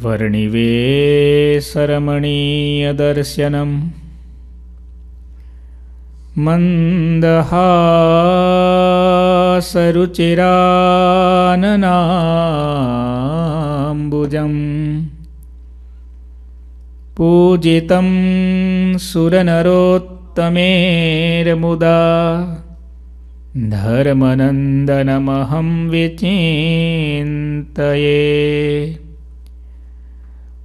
वर्णिवेसरमणीयदर्शनम् मन्दहासरुचिराननाम्बुजं पूजितं सुरनरोत्तमेर्मुदा धर्मनन्दनमहं विचिन्तये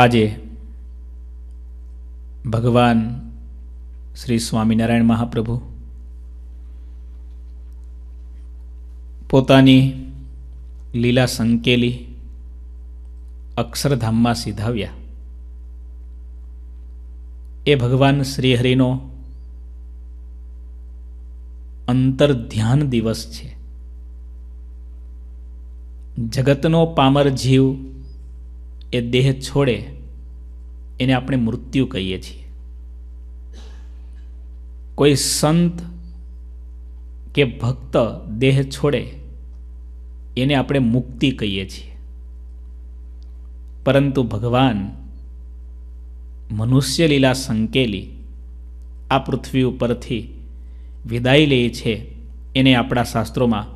આજે ભગવાન શ્રી સ્વામિનારાયણ મહાપ્રભુ પોતાની લીલા સંકેલી અક્ષરધામમાં સિધાવ્યા એ ભગવાન શ્રીહરિનો અંતર ધ્યાન દિવસ છે જગતનો પામર જીવ એ દેહ છોડે એને આપણે મૃત્યુ કહીએ છીએ કોઈ સંત કે ભક્ત દેહ છોડે એને આપણે મુક્તિ કહીએ છીએ પરંતુ ભગવાન મનુષ્ય લીલા સંકેલી આ પૃથ્વી ઉપરથી વિદાય લે છે એને આપણા શાસ્ત્રોમાં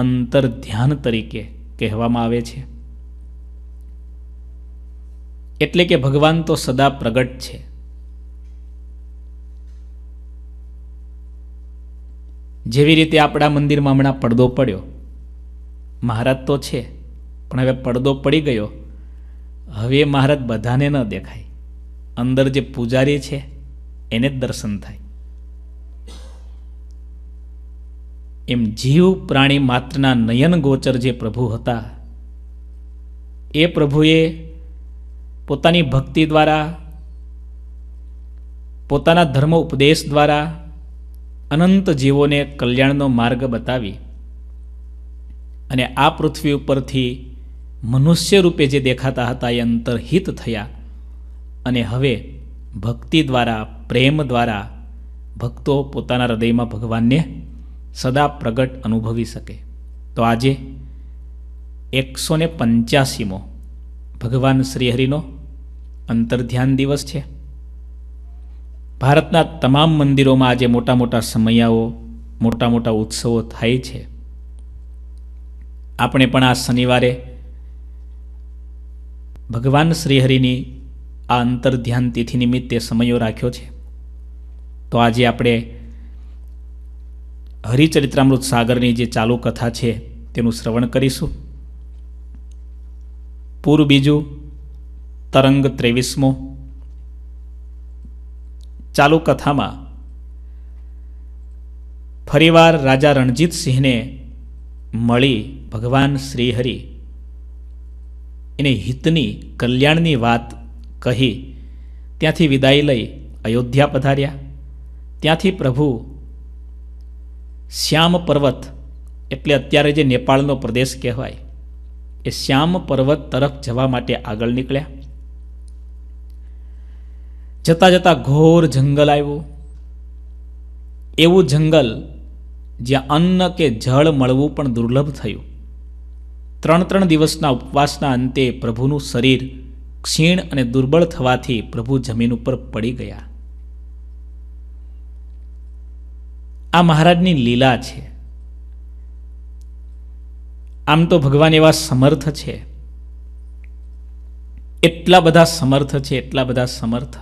અંતર ધ્યાન તરીકે કહેવામાં આવે છે એટલે કે ભગવાન તો સદા પ્રગટ છે જેવી રીતે આપણા મંદિરમાં હમણાં પડદો પડ્યો મહારાજ તો છે પણ હવે પડદો પડી ગયો હવે મહારાજ બધાને ન દેખાય અંદર જે પૂજારી છે એને જ દર્શન થાય એમ જીવ પ્રાણી માત્રના નયન ગોચર જે પ્રભુ હતા એ પ્રભુએ પોતાની ભક્તિ દ્વારા પોતાના ધર્મ ઉપદેશ દ્વારા અનંત જીવોને કલ્યાણનો માર્ગ બતાવી અને આ પૃથ્વી ઉપરથી મનુષ્ય રૂપે જે દેખાતા હતા એ અંતરહિત થયા અને હવે ભક્તિ દ્વારા પ્રેમ દ્વારા ભક્તો પોતાના હૃદયમાં ભગવાનને સદા પ્રગટ અનુભવી શકે તો આજે એકસો ને પંચ્યાસીમો ભગવાન શ્રીહરિનો અંતરધ્યાન દિવસ છે ભારતના તમામ મંદિરોમાં આજે મોટા મોટા સમયાઓ મોટા મોટા ઉત્સવો થાય છે આપણે પણ આ શનિવારે ભગવાન શ્રીહરિની આ અંતરધ્યાન તિથિ નિમિત્તે સમયો રાખ્યો છે તો આજે આપણે હરિચરિત્રામૃત સાગરની જે ચાલુ કથા છે તેનું શ્રવણ કરીશું પૂર બીજું તરંગ ત્રેવીસમો ચાલુ કથામાં ફરીવાર રાજા રણજીતસિંહને મળી ભગવાન શ્રીહરિ એને હિતની કલ્યાણની વાત કહી ત્યાંથી વિદાય લઈ અયોધ્યા પધાર્યા ત્યાંથી પ્રભુ શ્યામ પર્વત એટલે અત્યારે જે નેપાળનો પ્રદેશ કહેવાય એ શ્યામ પર્વત તરફ જવા માટે આગળ નીકળ્યા જતાં જતાં ઘોર જંગલ આવ્યું એવું જંગલ જ્યાં અન્ન કે જળ મળવું પણ દુર્લભ થયું ત્રણ ત્રણ દિવસના ઉપવાસના અંતે પ્રભુનું શરીર ક્ષીણ અને દુર્બળ થવાથી પ્રભુ જમીન ઉપર પડી ગયા આ મહારાજની લીલા છે આમ તો ભગવાન એવા સમર્થ છે એટલા બધા સમર્થ છે એટલા બધા સમર્થ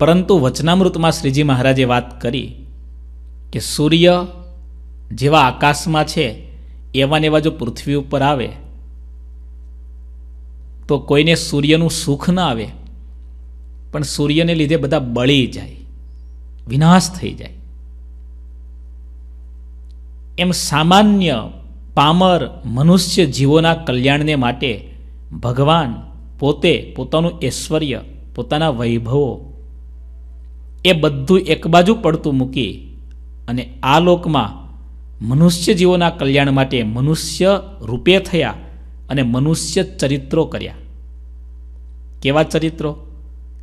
પરંતુ વચનામૃતમાં શ્રીજી મહારાજે વાત કરી કે સૂર્ય જેવા આકાશમાં છે એવા ને એવા જો પૃથ્વી ઉપર આવે તો કોઈને સૂર્યનું સુખ ન આવે પણ સૂર્યને લીધે બધા બળી જાય વિનાશ થઈ જાય એમ સામાન્ય પામર મનુષ્ય જીવોના કલ્યાણને માટે ભગવાન પોતે પોતાનું ઐશ્વર્ય પોતાના વૈભવો એ બધું એક બાજુ પડતું મૂકી અને આ લોકમાં મનુષ્ય જીવોના કલ્યાણ માટે મનુષ્ય રૂપે થયા અને મનુષ્ય ચરિત્રો કર્યા કેવા ચરિત્રો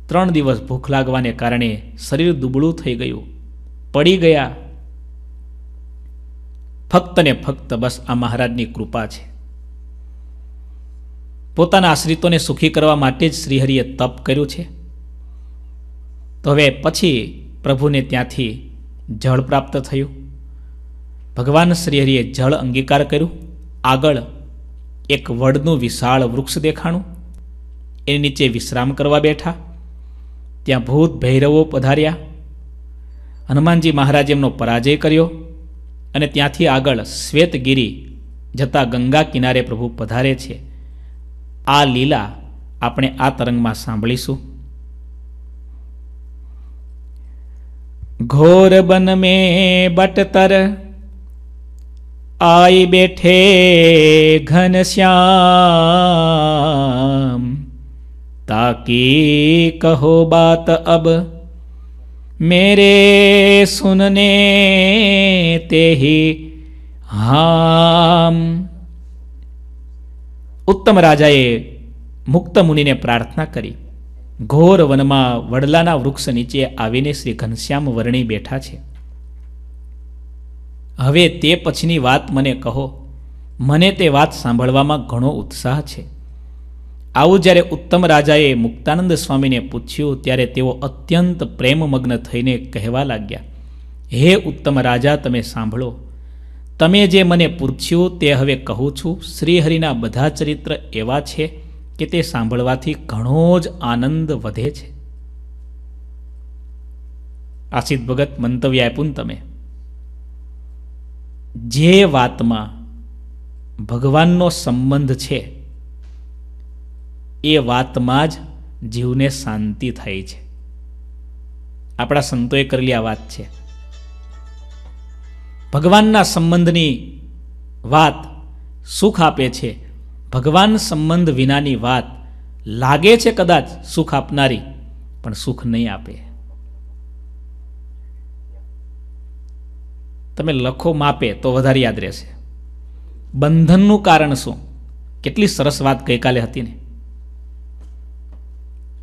ત્રણ દિવસ ભૂખ લાગવાને કારણે શરીર દુબળું થઈ ગયું પડી ગયા ફક્ત ને ફક્ત બસ આ મહારાજની કૃપા છે પોતાના આશ્રિતોને સુખી કરવા માટે જ શ્રીહરિએ તપ કર્યું છે તો હવે પછી પ્રભુને ત્યાંથી જળ પ્રાપ્ત થયું ભગવાન શ્રીહરિએ જળ અંગીકાર કર્યું આગળ એક વડનું વિશાળ વૃક્ષ દેખાણું એ નીચે વિશ્રામ કરવા બેઠા ત્યાં ભૂત ભૈરવો પધાર્યા હનુમાનજી મહારાજ એમનો પરાજય કર્યો અને ત્યાંથી આગળ શ્વેતગીરી જતા ગંગા કિનારે પ્રભુ પધારે છે આ લીલા આપણે આ તરંગમાં સાંભળીશું ઘોર બન મે બટતર आई बैठे घनश्याम તાકી કહો બાત અબ मेरे सुनने ते ही હામ ઉત્તમ રાજાએ મુક્ત મુનિને પ્રાર્થના કરી ઘોર વનમાં વડલાના વૃક્ષ નીચે આવીને શ્રી ઘનશ્યામ વર્ણી બેઠા છે હવે તે પછીની વાત મને કહો મને તે વાત સાંભળવામાં ઘણો ઉત્સાહ છે આવું જ્યારે ઉત્તમ રાજાએ મુક્તાનંદ સ્વામીને પૂછ્યું ત્યારે તેઓ અત્યંત પ્રેમમગ્ન થઈને કહેવા લાગ્યા હે ઉત્તમ રાજા તમે સાંભળો તમે જે મને પૂછ્યું તે હવે કહું છું શ્રીહરિના બધા ચરિત્ર એવા છે કે તે સાંભળવાથી ઘણો જ આનંદ વધે છે આશિત ભગત મંતવ્ય આપું તમે જે વાતમાં ભગવાનનો સંબંધ છે એ વાતમાં જ જીવને શાંતિ થાય છે આપણા સંતોએ કરેલી આ વાત છે ભગવાનના સંબંધની વાત સુખ આપે છે ભગવાન સંબંધ વિનાની વાત લાગે છે કદાચ સુખ આપનારી પણ સુખ નહીં આપે તમે લખો માપે તો વધારે યાદ રહેશે બંધનનું કારણ શું કેટલી સરસ વાત ગઈકાલે હતી ને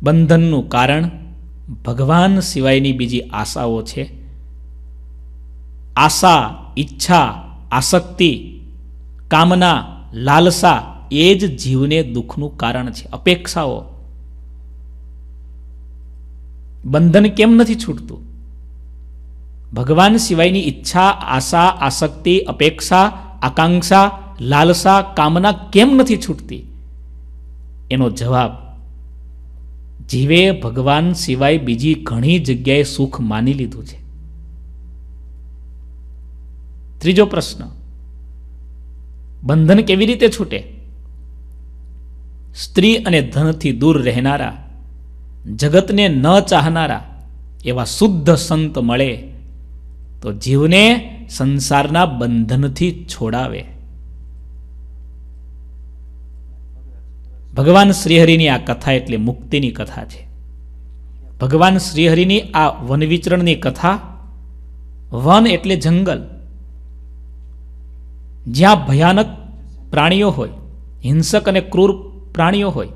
બંધનનું કારણ ભગવાન સિવાયની બીજી આશાઓ છે આશા ઈચ્છા આસક્તિ કામના લાલસા એ જ જીવને દુઃખનું કારણ છે અપેક્ષાઓ બંધન કેમ નથી છૂટતું ભગવાન સિવાયની ઈચ્છા આશા આસક્તિ અપેક્ષા આકાંક્ષા લાલસા કામના કેમ નથી છૂટતી એનો જવાબ જીવે ભગવાન સિવાય બીજી ઘણી જગ્યાએ સુખ માની લીધું છે ત્રીજો પ્રશ્ન બંધન કેવી રીતે છૂટે સ્ત્રી અને ધનથી દૂર રહેનારા જગતને ન ચાહનારા એવા શુદ્ધ સંત મળે તો જીવને સંસારના બંધનથી છોડાવે ભગવાન શ્રીહરિની આ કથા એટલે મુક્તિની કથા છે ભગવાન શ્રીહરિની આ વનવિચરણની કથા વન એટલે જંગલ જ્યાં ભયાનક પ્રાણીઓ હોય હિંસક અને ક્રૂર પ્રાણીઓ હોય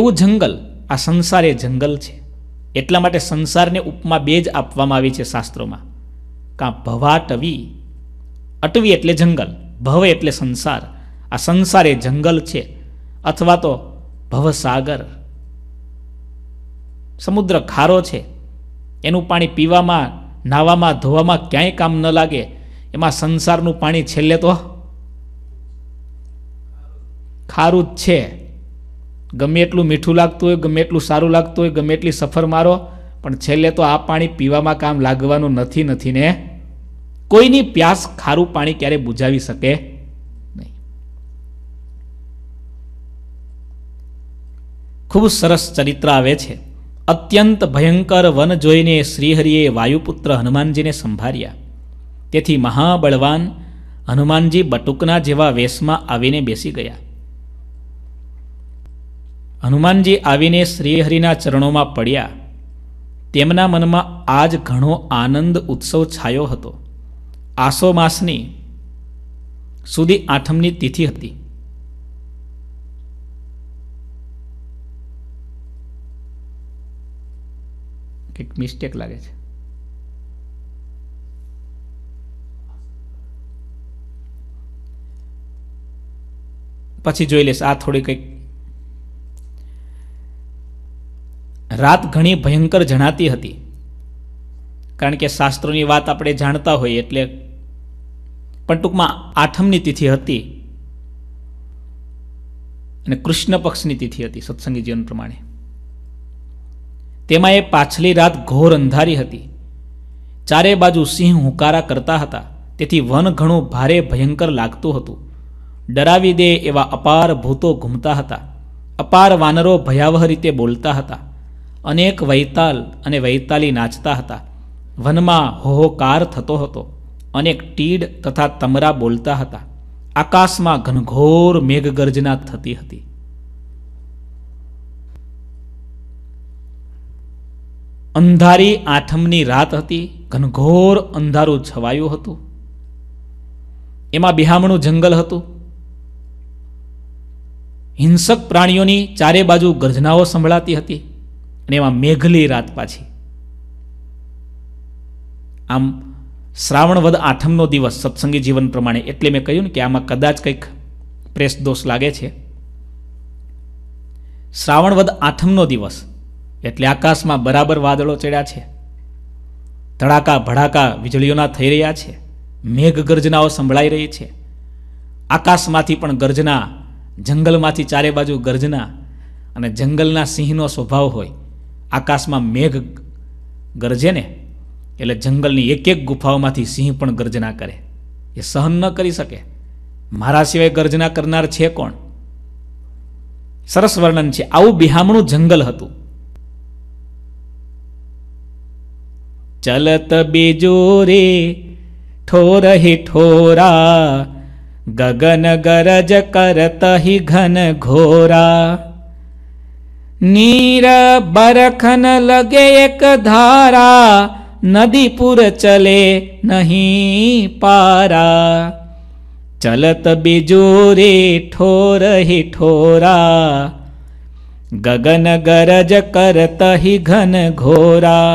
એવું જંગલ આ સંસાર એ જંગલ છે એટલા માટે સંસારને ઉપમા બે જ આપવામાં આવી છે શાસ્ત્રોમાં કાં ભવાટવી અટવી એટલે જંગલ ભવ એટલે સંસાર આ સંસાર એ જંગલ છે અથવા તો ભવસાગર સમુદ્ર ખારો છે એનું પાણી પીવામાં નાવામાં ધોવામાં ક્યાંય કામ ન લાગે એમાં સંસારનું પાણી છેલ્લે તો ખારું જ છે ગમે એટલું મીઠું લાગતું હોય ગમે એટલું સારું લાગતું હોય ગમે એટલી સફર મારો પણ છેલ્લે તો આ પાણી પીવામાં કામ લાગવાનું નથી નથી ને કોઈની પ્યાસ ખારું પાણી ક્યારે બુજાવી શકે ખૂબ સરસ ચરિત્ર આવે છે અત્યંત ભયંકર વન જોઈને શ્રીહરિએ વાયુપુત્ર હનુમાનજીને સંભાળ્યા તેથી મહાબળવાન હનુમાનજી બટુકના જેવા વેશમાં આવીને બેસી ગયા હનુમાનજી આવીને શ્રીહરિના ચરણોમાં પડ્યા તેમના મનમાં આજ ઘણો આનંદ ઉત્સવ છાયો હતો આસો માસની સુધી આઠમની તિથિ હતી એક મિસ્ટેક લાગે છે પછી જોઈ લઈશ આ થોડી કંઈક રાત ઘણી ભયંકર જણાતી હતી કારણ કે શાસ્ત્રોની વાત આપણે જાણતા હોઈએ એટલે પણ ટૂંકમાં આઠમની તિથિ હતી અને કૃષ્ણ પક્ષની તિથિ હતી સત્સંગી જીવન પ્રમાણે તેમાં એ પાછલી રાત ઘોર અંધારી હતી ચારે બાજુ સિંહ હુંકારા કરતા હતા તેથી વન ઘણું ભારે ભયંકર લાગતું હતું ડરાવી દે એવા અપાર ભૂતો ઘૂમતા હતા અપાર વાનરો ભયાવહ રીતે બોલતા હતા અનેક વૈતાલ અને વૈતાલી નાચતા હતા વનમાં હોહોકાર થતો હતો અનેક ટીડ તથા તમરા બોલતા હતા આકાશમાં ઘનઘોર મેઘગર્જના થતી હતી અંધારી આઠમની રાત હતી ઘનઘોર અંધારું છવાયું હતું એમાં બિહામણું જંગલ હતું હિંસક પ્રાણીઓની ચારે બાજુ ગર્જનાઓ સંભળાતી હતી અને એમાં મેઘલી રાત પાછી આમ શ્રાવણવદ આઠમનો દિવસ સત્સંગી જીવન પ્રમાણે એટલે મેં કહ્યું ને કે આમાં કદાચ કંઈક પ્રેસ દોષ લાગે છે શ્રાવણવદ આઠમનો દિવસ એટલે આકાશમાં બરાબર વાદળો ચડ્યા છે તડાકા ભડાકા વીજળીઓના થઈ રહ્યા છે મેઘ ગર્જનાઓ સંભળાઈ રહી છે આકાશમાંથી પણ ગર્જના જંગલમાંથી ચારે બાજુ ગર્જના અને જંગલના સિંહનો સ્વભાવ હોય આકાશમાં મેઘ ગરજે ને એટલે જંગલની એક એક ગુફાઓમાંથી સિંહ પણ ગર્જના કરે એ સહન ન કરી શકે મારા સિવાય ગર્જના કરનાર છે કોણ સરસ વર્ણન છે આવું બિહામણું જંગલ હતું ચલત બીજો રે ઠોર હિ ઠોરા ગગન ગરજ કરત હિ ઘન ઘોરા નીર બરખન લગે એક ધારા નદીપુર ચલે નહીં પારા ચલત બીજો રે ઠોર હિ ઠોરા ગગન ગરજ કરત હિ ઘન ઘોરા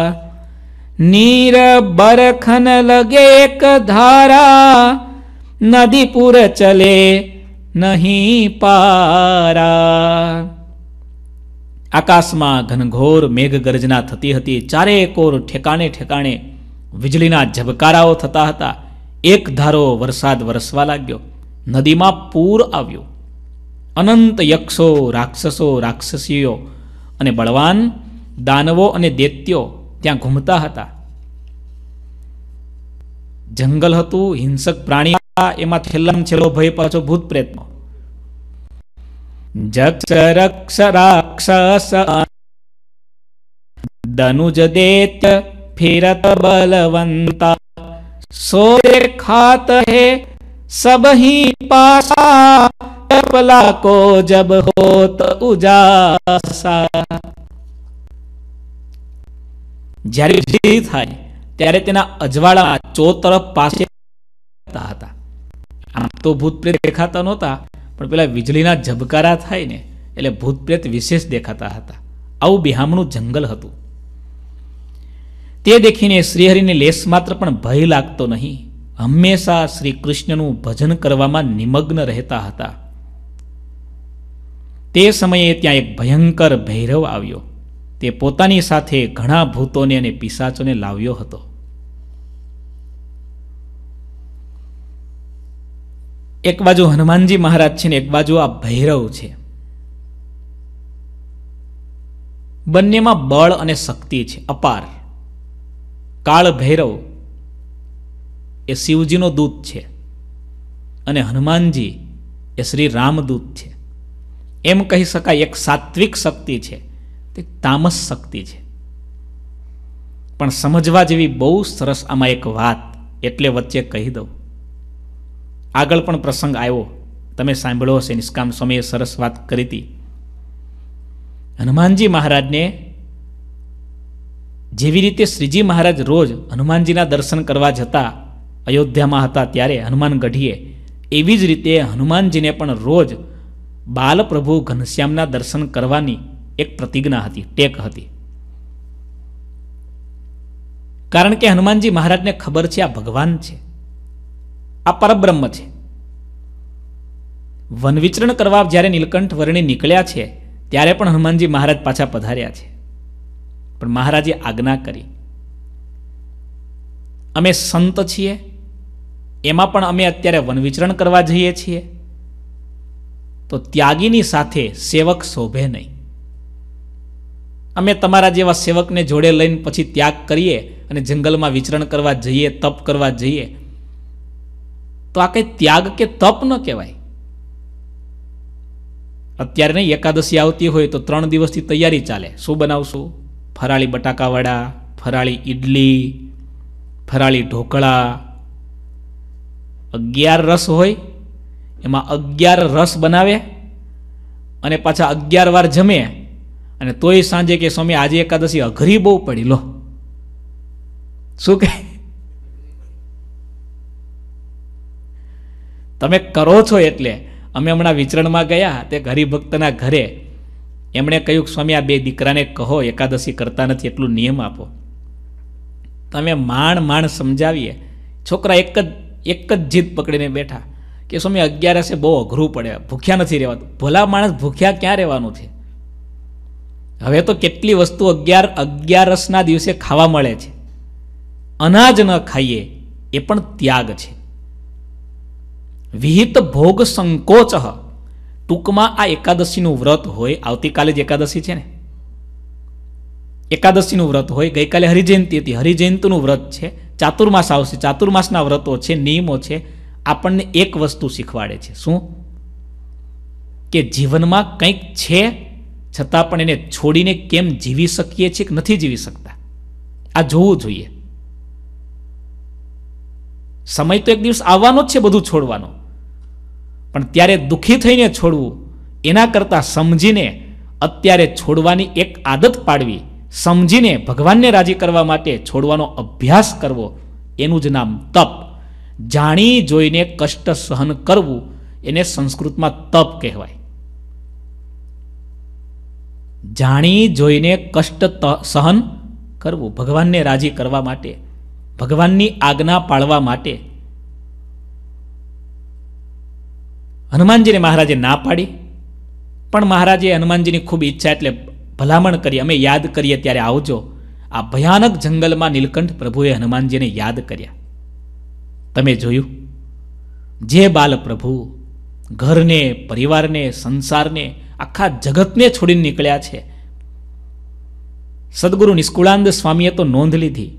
નીર બરખન લગે એક ધારા નદીપુર ચલે નહીં પારા આકાશમાં ઘનઘોર મેઘગર્જના થતી હતી ચારે કોર ઠેકાણે ઠેકાણે વીજળીના ઝબકારાઓ થતા હતા એક ધારો વરસાદ વરસવા લાગ્યો નદીમાં પૂર આવ્યો અનંત યક્ષો રાક્ષસો રાક્ષસીઓ અને બળવાન દાનવો અને દૈત્યો ત્યાં ઘૂમતા હતા જંગલ હતું હિંસક પ્રાણી એમાં છેલ્લામાં છેલ્લો ભય પાછો ભૂત પ્રેતનો જક્ષ રક્ષ રાક્ષસ દનુજ દેત ફિરત બલવંતા સોરે ખાત હે સબહી પાસા પલા કો જબ હોત ઉજાસા જ્યારે વિજય થાય ત્યારે તેના અજવાળા ચો તરફ પાસે હતા આમ તો ભૂતપ્રેત દેખાતા નહોતા પણ પેલા વીજળીના ઝબકારા થાય ને એટલે ભૂતપ્રેત વિશેષ દેખાતા હતા આવું બિહામણું જંગલ હતું તે દેખીને શ્રીહરિને લેશ માત્ર પણ ભય લાગતો નહીં હંમેશા શ્રી કૃષ્ણનું ભજન કરવામાં નિમગ્ન રહેતા હતા તે સમયે ત્યાં એક ભયંકર ભૈરવ આવ્યો તે પોતાની સાથે ઘણા ભૂતોને અને પિસાચોને લાવ્યો હતો એક બાજુ હનુમાનજી મહારાજ છે ને એક બાજુ આ ભૈરવ છે બંનેમાં બળ અને શક્તિ છે અપાર કાળ ભૈરવ એ શિવજીનો દૂત છે અને હનુમાનજી એ શ્રી રામદૂત છે એમ કહી શકાય એક સાત્વિક શક્તિ છે એક તામસ શક્તિ છે પણ સમજવા જેવી બહુ સરસ આમાં એક વાત એટલે વચ્ચે કહી દઉં આગળ પણ પ્રસંગ આવ્યો તમે સાંભળો હશે નિષ્કામ સ્વામીએ સરસ વાત કરી હતી હનુમાનજી મહારાજને જેવી રીતે શ્રીજી મહારાજ રોજ હનુમાનજીના દર્શન કરવા જતા અયોધ્યામાં હતા ત્યારે હનુમાન ગઢીએ એવી જ રીતે હનુમાનજીને પણ રોજ બાલપ્રભુ ઘનશ્યામના દર્શન કરવાની એક પ્રતિજ્ઞા હતી ટેક હતી કારણ કે હનુમાનજી મહારાજને ખબર છે આ ભગવાન છે આ પરબ્રહ્મ છે વનવિચરણ કરવા જ્યારે નીલકંઠ વર્ણી નીકળ્યા છે ત્યારે પણ હનુમાનજી મહારાજ પાછા પધાર્યા છે પણ મહારાજે આજ્ઞા કરી અમે સંત છીએ એમાં પણ અમે અત્યારે વનવિચરણ કરવા જઈએ છીએ તો ત્યાગીની સાથે સેવક શોભે નહીં અમે તમારા જેવા સેવકને જોડે લઈને પછી ત્યાગ કરીએ અને જંગલમાં વિચરણ કરવા જઈએ તપ કરવા જઈએ તો આ કંઈ ત્યાગ કે તપ ન કહેવાય અત્યારે નહીં એકાદશી આવતી હોય તો ત્રણ દિવસથી તૈયારી ચાલે શું બનાવશું ફરાળી બટાકાવાડા ફરાળી ઈડલી ફરાળી ઢોકળા અગિયાર રસ હોય એમાં અગિયાર રસ બનાવે અને પાછા અગિયાર વાર જમે અને તોય સાંજે કે સ્વામી આજે એકાદશી અઘરી બહુ પડી લો શું કે તમે કરો છો એટલે અમે હમણાં વિચરણમાં ગયા તે હરિભક્તના ઘરે એમણે કહ્યું સ્વામી આ બે દીકરાને કહો એકાદશી કરતા નથી એટલું નિયમ આપો તમે માણ માણ સમજાવીએ છોકરા એક જ એક જ જીદ પકડીને બેઠા કે સ્વામી અગિયારસે બહુ અઘરું પડે ભૂખ્યા નથી રહેવાતું ભલા માણસ ભૂખ્યા ક્યાં રહેવાનું છે હવે તો કેટલી વસ્તુ અગિયાર અગિયારસના દિવસે ખાવા મળે છે અનાજ ન ખાઈએ એ પણ ત્યાગ છે વિહિત ભોગ સંકોચ ટૂંકમાં આ એકાદશીનું વ્રત હોય આવતીકાલે જ એકાદશી છે ને એકાદશીનું વ્રત હોય ગઈકાલે હરિજયંતી હતી હરિજયંતીનું વ્રત છે ચાતુર્માસ આવશે ચાતુર્માસના વ્રતો છે નિયમો છે આપણને એક વસ્તુ શીખવાડે છે શું કે જીવનમાં કંઈક છે છતાં પણ એને છોડીને કેમ જીવી શકીએ છીએ કે નથી જીવી શકતા આ જોવું જોઈએ સમય તો એક દિવસ આવવાનો જ છે બધું છોડવાનો પણ ત્યારે દુઃખી થઈને છોડવું એના કરતાં સમજીને અત્યારે છોડવાની એક આદત પાડવી સમજીને ભગવાનને રાજી કરવા માટે છોડવાનો અભ્યાસ કરવો એનું જ નામ તપ જાણી જોઈને કષ્ટ સહન કરવું એને સંસ્કૃતમાં તપ કહેવાય જાણી જોઈને કષ્ટ સહન કરવું ભગવાનને રાજી કરવા માટે ભગવાનની આજ્ઞા પાળવા માટે હનુમાનજીને મહારાજે ના પાડી પણ મહારાજે હનુમાનજીની ખૂબ ઈચ્છા એટલે ભલામણ કરી અમે યાદ કરીએ ત્યારે આવજો આ ભયાનક જંગલમાં નીલકંઠ પ્રભુએ હનુમાનજીને યાદ કર્યા તમે જોયું જે બાલ પ્રભુ ઘરને પરિવારને સંસારને આખા જગતને છોડીને નીકળ્યા છે સદગુરુ નિષ્કુળાનંદ સ્વામીએ તો નોંધ લીધી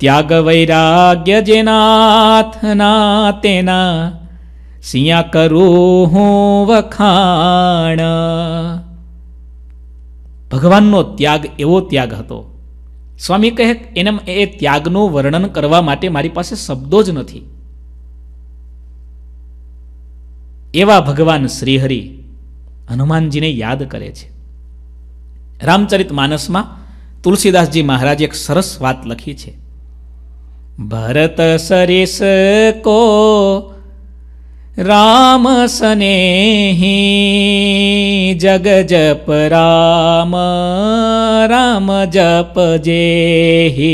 ત્યાગ વૈરાગ્ય જે નાથના તેના સિયા કરું હું વખાણ ભગવાનનો ત્યાગ એવો ત્યાગ હતો સ્વામી કહે એને એ ત્યાગનું વર્ણન કરવા માટે મારી પાસે શબ્દો જ નથી એવા ભગવાન શ્રીહરી હનુમાનજીને યાદ કરે છે રામચરિત માનસમાં તુલસીદાસજી મહારાજે એક સરસ વાત લખી છે ભરત સરીસ કો રામ સનેહી જગ જપ રામ રામ જપ જેહી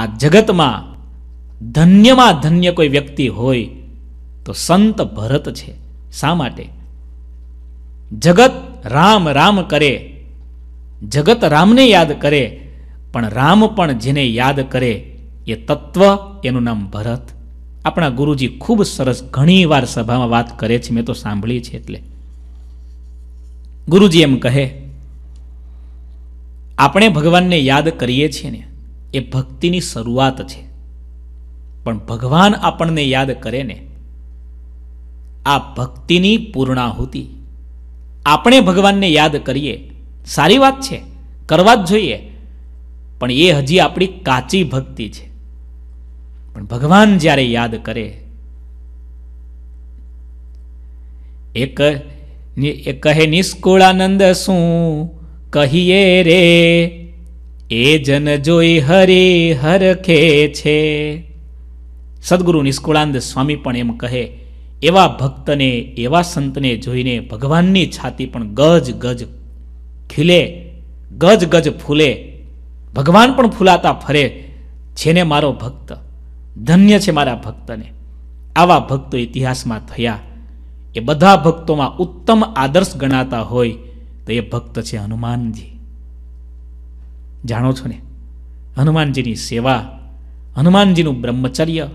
આ જગતમાં ધન્યમાં ધન્ય કોઈ વ્યક્તિ હોય તો સંત ભરત છે શા માટે જગત રામ રામ કરે જગત રામને યાદ કરે પણ રામ પણ જેને યાદ કરે એ તત્વ એનું નામ ભરત આપણા ગુરુજી ખૂબ સરસ ઘણી વાર સભામાં વાત કરે છે મેં તો સાંભળી છે એટલે ગુરુજી એમ કહે આપણે ભગવાનને યાદ કરીએ છીએ ને એ ભક્તિની શરૂઆત છે પણ ભગવાન આપણને યાદ કરે ને આ ભક્તિની પૂર્ણાહુતિ આપણે ભગવાનને યાદ કરીએ સારી વાત છે કરવા જ જોઈએ પણ એ હજી આપણી કાચી ભક્તિ છે પણ ભગવાન જ્યારે યાદ કરે એક એ કહે નિષ્કુળાનંદ શું કહીએ રે એ જન જોઈ હરે હરખે છે સદગુરુ નિષ્કુળાનંદ સ્વામી પણ એમ કહે એવા ભક્તને એવા સંતને જોઈને ભગવાનની છાતી પણ ગજ ગજ ખીલે ગજ ગજ ફૂલે ભગવાન પણ ફૂલાતા ફરે છે ને મારો ભક્ત ધન્ય છે મારા ભક્તને આવા ભક્તો ઇતિહાસમાં થયા એ બધા ભક્તોમાં ઉત્તમ આદર્શ ગણાતા હોય તો એ ભક્ત છે હનુમાનજી જાણો છો ને હનુમાનજીની સેવા હનુમાનજીનું બ્રહ્મચર્ય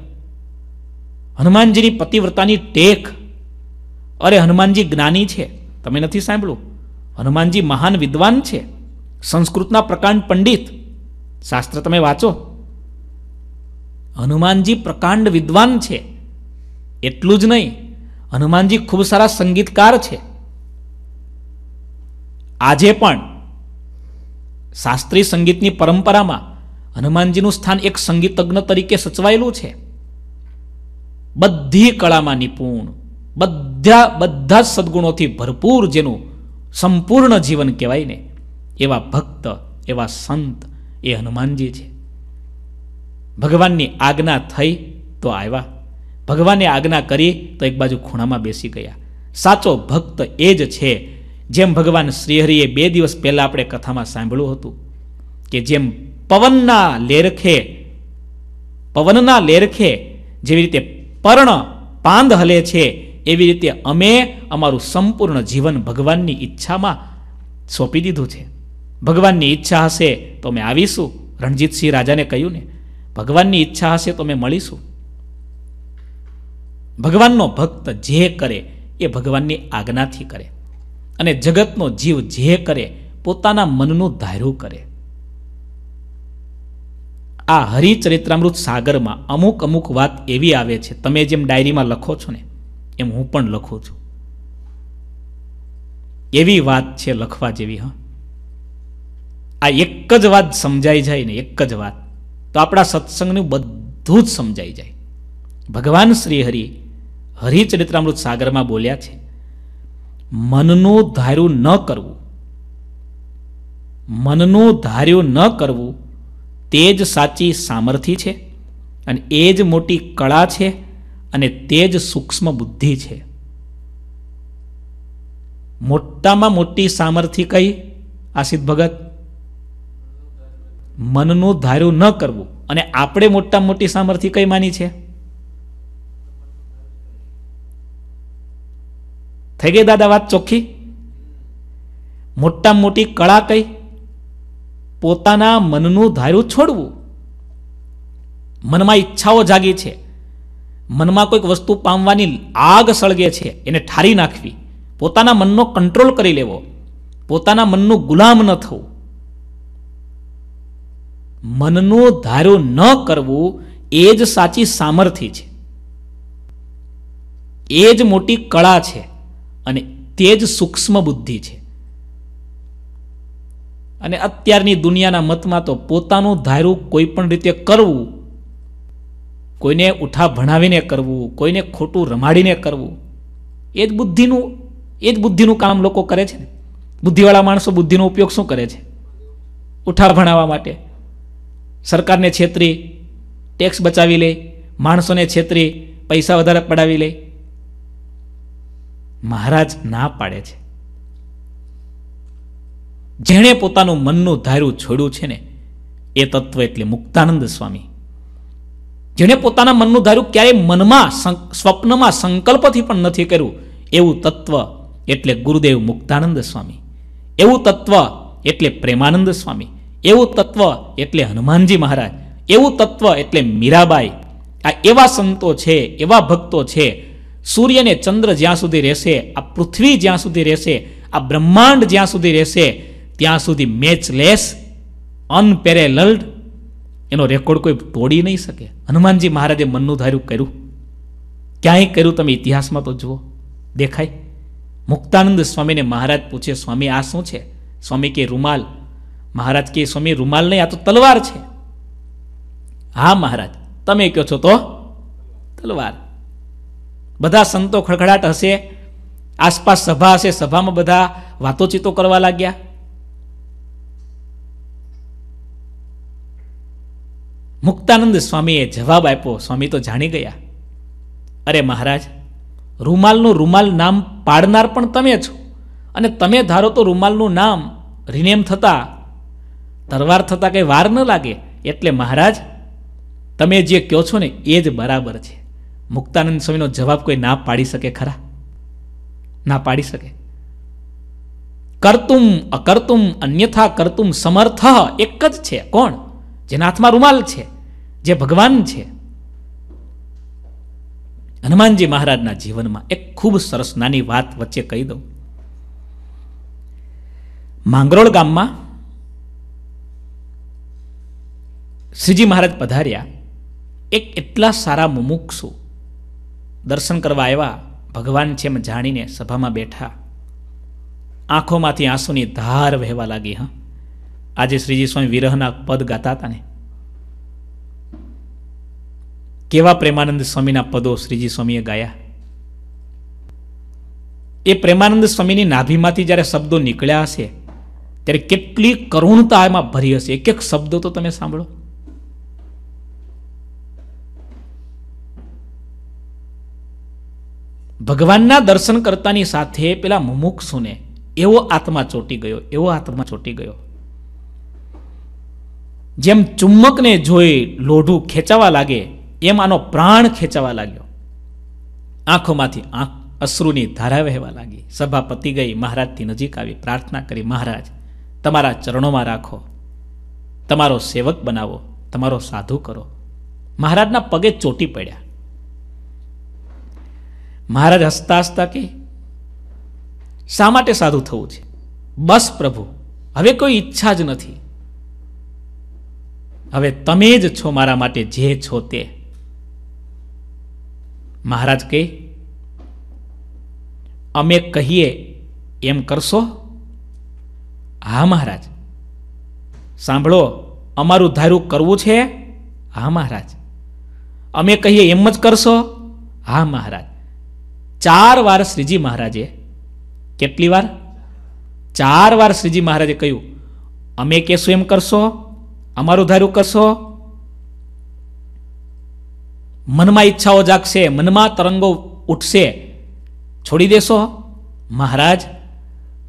હનુમાનજીની પતિવ્રતાની ટેક અરે હનુમાનજી જ્ઞાની છે તમે નથી સાંભળ્યું હનુમાનજી મહાન વિદ્વાન છે સંસ્કૃતના પ્રકાંડ પંડિત શાસ્ત્ર તમે વાંચો હનુમાનજી પ્રકાંડ વિદ્વાન છે એટલું જ નહીં હનુમાનજી ખૂબ સારા સંગીતકાર છે આજે પણ શાસ્ત્રીય સંગીતની પરંપરામાં હનુમાનજીનું સ્થાન એક સંગીતજ્ઞ તરીકે સચવાયેલું છે બધી કળામાં નિપુણ બધા બધા જ સદગુણોથી ભરપૂર જેનું સંપૂર્ણ જીવન કહેવાય ને એવા ભક્ત એવા સંત એ હનુમાનજી છે ભગવાનની આજ્ઞા થઈ તો આવ્યા ભગવાને આજ્ઞા કરી તો એક બાજુ ખૂણામાં બેસી ગયા સાચો ભક્ત એ જ છે જેમ ભગવાન શ્રીહરિએ બે દિવસ પહેલાં આપણે કથામાં સાંભળ્યું હતું કે જેમ પવનના લેરખે પવનના લેરખે જેવી રીતે પર્ણ પાંદ હલે છે એવી રીતે અમે અમારું સંપૂર્ણ જીવન ભગવાનની ઈચ્છામાં સોંપી દીધું છે ભગવાનની ઈચ્છા હશે તો અમે આવીશું રણજીતસિંહ રાજાને કહ્યું ને ભગવાનની ઈચ્છા હશે તો અમે મળીશું ભગવાનનો ભક્ત જે કરે એ ભગવાનની આજ્ઞાથી કરે અને જગતનો જીવ જે કરે પોતાના મનનું ધાર્યું કરે આ હરિચરિત્રામૃત સાગરમાં અમુક અમુક વાત એવી આવે છે તમે જેમ ડાયરીમાં લખો છો ને એમ હું પણ લખું છું એવી વાત છે લખવા જેવી હ આ એક જ વાત સમજાઈ જાય ને એક જ વાત તો આપણા સત્સંગનું બધું જ સમજાઈ જાય ભગવાન શ્રી હરિ હરિચરિત્રામૃત સાગરમાં બોલ્યા છે મનનું ધાર્યું ન કરવું મનનું ધાર્યું ન કરવું તે જ સાચી સામર્થિ છે અને એ જ મોટી કળા છે અને તે જ સૂક્ષ્મ બુદ્ધિ છે મોટામાં મોટી સામર્થિ કઈ આસિદ ભગત મનનું ધાર્યું ન કરવું અને આપણે મોટા મોટી સામર્થિ કઈ માની છે થઈ ગઈ દાદા વાત ચોખ્ખી મોટા મોટી કળા કઈ પોતાના મનનું ધાર્યું છોડવું મનમાં ઈચ્છાઓ જાગી છે મનમાં કોઈક વસ્તુ પામવાની આગ સળગે છે એને ઠારી નાખવી પોતાના મનનો કંટ્રોલ કરી લેવો પોતાના મનનું ગુલામ ન થવું મનનું ધાર્યું ન કરવું એ જ સાચી સામર્થ્ય છે એ જ મોટી કળા છે અને તે જ સૂક્ષ્મ બુદ્ધિ છે અને અત્યારની દુનિયાના મતમાં તો પોતાનું ધાર્યું કોઈ પણ રીતે કરવું કોઈને ઉઠા ભણાવીને કરવું કોઈને ખોટું રમાડીને કરવું એ જ બુદ્ધિનું એ જ બુદ્ધિનું કામ લોકો કરે છે ને બુદ્ધિવાળા માણસો બુદ્ધિનો ઉપયોગ શું કરે છે ઉઠા ભણાવવા માટે સરકારને છેતરી ટેક્સ બચાવી લે માણસોને છેતરી પૈસા વધારે પડાવી લે મહારાજ ના પાડે છે જેણે પોતાનું મનનું ધાર્યું છોડ્યું છે ને એ તત્વ એટલે મુક્તાનંદ સ્વામી જેણે પોતાના મનનું ધાર્યું ક્યારેય મનમાં સ્વપ્નમાં સંકલ્પથી પણ નથી કર્યું એવું તત્વ એટલે ગુરુદેવ મુક્તાનંદ સ્વામી એવું તત્વ એટલે પ્રેમાનંદ સ્વામી એવું તત્વ એટલે હનુમાનજી મહારાજ એવું તત્વ એટલે મીરાબાઈ આ એવા સંતો છે એવા ભક્તો છે સૂર્યને ચંદ્ર જ્યાં સુધી રહેશે આ પૃથ્વી જ્યાં સુધી રહેશે આ બ્રહ્માંડ જ્યાં સુધી રહેશે ત્યાં સુધી મેચ લેસ અનપેરેલલ્ડ એનો રેકોર્ડ કોઈ તોડી નહીં શકે હનુમાનજી મહારાજે મનનું ધાર્યું કર્યું ક્યાંય કર્યું તમે ઇતિહાસમાં તો જુઓ દેખાય મુક્તાનંદ સ્વામીને મહારાજ પૂછે સ્વામી આ શું છે સ્વામી કે રૂમાલ મહારાજ કે સ્વામી રૂમાલ નહીં આ તો તલવાર છે હા મહારાજ તમે કહો છો તો તલવાર બધા સંતો ખડખડાટ હશે આસપાસ સભા હશે સભામાં બધા વાતોચીતો કરવા લાગ્યા મુક્તાનંદ સ્વામીએ જવાબ આપ્યો સ્વામી તો જાણી ગયા અરે મહારાજ રૂમાલનું રૂમાલ નામ પાડનાર પણ તમે છો અને તમે ધારો તો રૂમાલનું નામ રિનેમ થતાં તરવાર થતાં કંઈ વાર ન લાગે એટલે મહારાજ તમે જે કહો છો ને એ જ બરાબર છે મુક્તાનંદ સ્વામીનો જવાબ કોઈ ના પાડી શકે ખરા ના પાડી શકે કરતુમ અકર્તુમ અન્યથા કરતુમ સમર્થ એક જ છે કોણ જેના હાથમાં રૂમાલ છે જે ભગવાન છે હનુમાનજી મહારાજના જીવનમાં એક ખૂબ સરસ નાની વાત વચ્ચે કહી દઉં માંગરોળ ગામમાં શ્રીજી મહારાજ પધાર્યા એક એટલા સારા મુમુક્ષુ દર્શન કરવા આવ્યા ભગવાન છે એમ જાણીને સભામાં બેઠા આંખોમાંથી આંસુની ધાર વહેવા લાગી હા આજે શ્રીજી સ્વામી વિરહના પદ ગાતા હતા ને કેવા પ્રેમાનંદ સ્વામીના પદો શ્રીજી સ્વામીએ ગાયા એ પ્રેમાનંદ સ્વામીની નાભીમાંથી જ્યારે શબ્દો નીકળ્યા હશે ત્યારે કેટલી કરુણતા એમાં ભરી હશે એક એક શબ્દો તો તમે સાંભળો ભગવાનના દર્શન કરતાની સાથે પેલા મુમુક્ષુને એવો આત્મા ચોટી ગયો એવો આત્મા ચોટી ગયો જેમ ચુંબકને જોઈ લોઢું ખેંચાવા લાગે એમ આનો પ્રાણ ખેંચાવા લાગ્યો આંખોમાંથી આંખ અશ્રુની ધારા વહેવા લાગી સભા પતી ગઈ મહારાજથી નજીક આવી પ્રાર્થના કરી મહારાજ તમારા ચરણોમાં રાખો તમારો સેવક બનાવો તમારો સાધુ કરો મહારાજના પગે ચોટી પડ્યા મહારાજ હસતા હસતા કે શા માટે સાધુ થવું છે બસ પ્રભુ હવે કોઈ ઈચ્છા જ નથી હવે તમે જ છો મારા માટે જે છો તે મહારાજ કહે અમે કહીએ એમ કરશો હા મહારાજ સાંભળો અમારું ધારું કરવું છે હા મહારાજ અમે કહીએ એમ જ કરશો હા મહારાજ ચાર વાર શ્રીજી મહારાજે કેટલી વાર ચાર વાર શ્રીજી મહારાજે કહ્યું અમે કહેશું એમ કરશો અમારો ધારો કરશો મનમાં ઈચ્છાઓ જાગશે મનમાં તરંગો ઉઠશે છોડી દેશો મહારાજ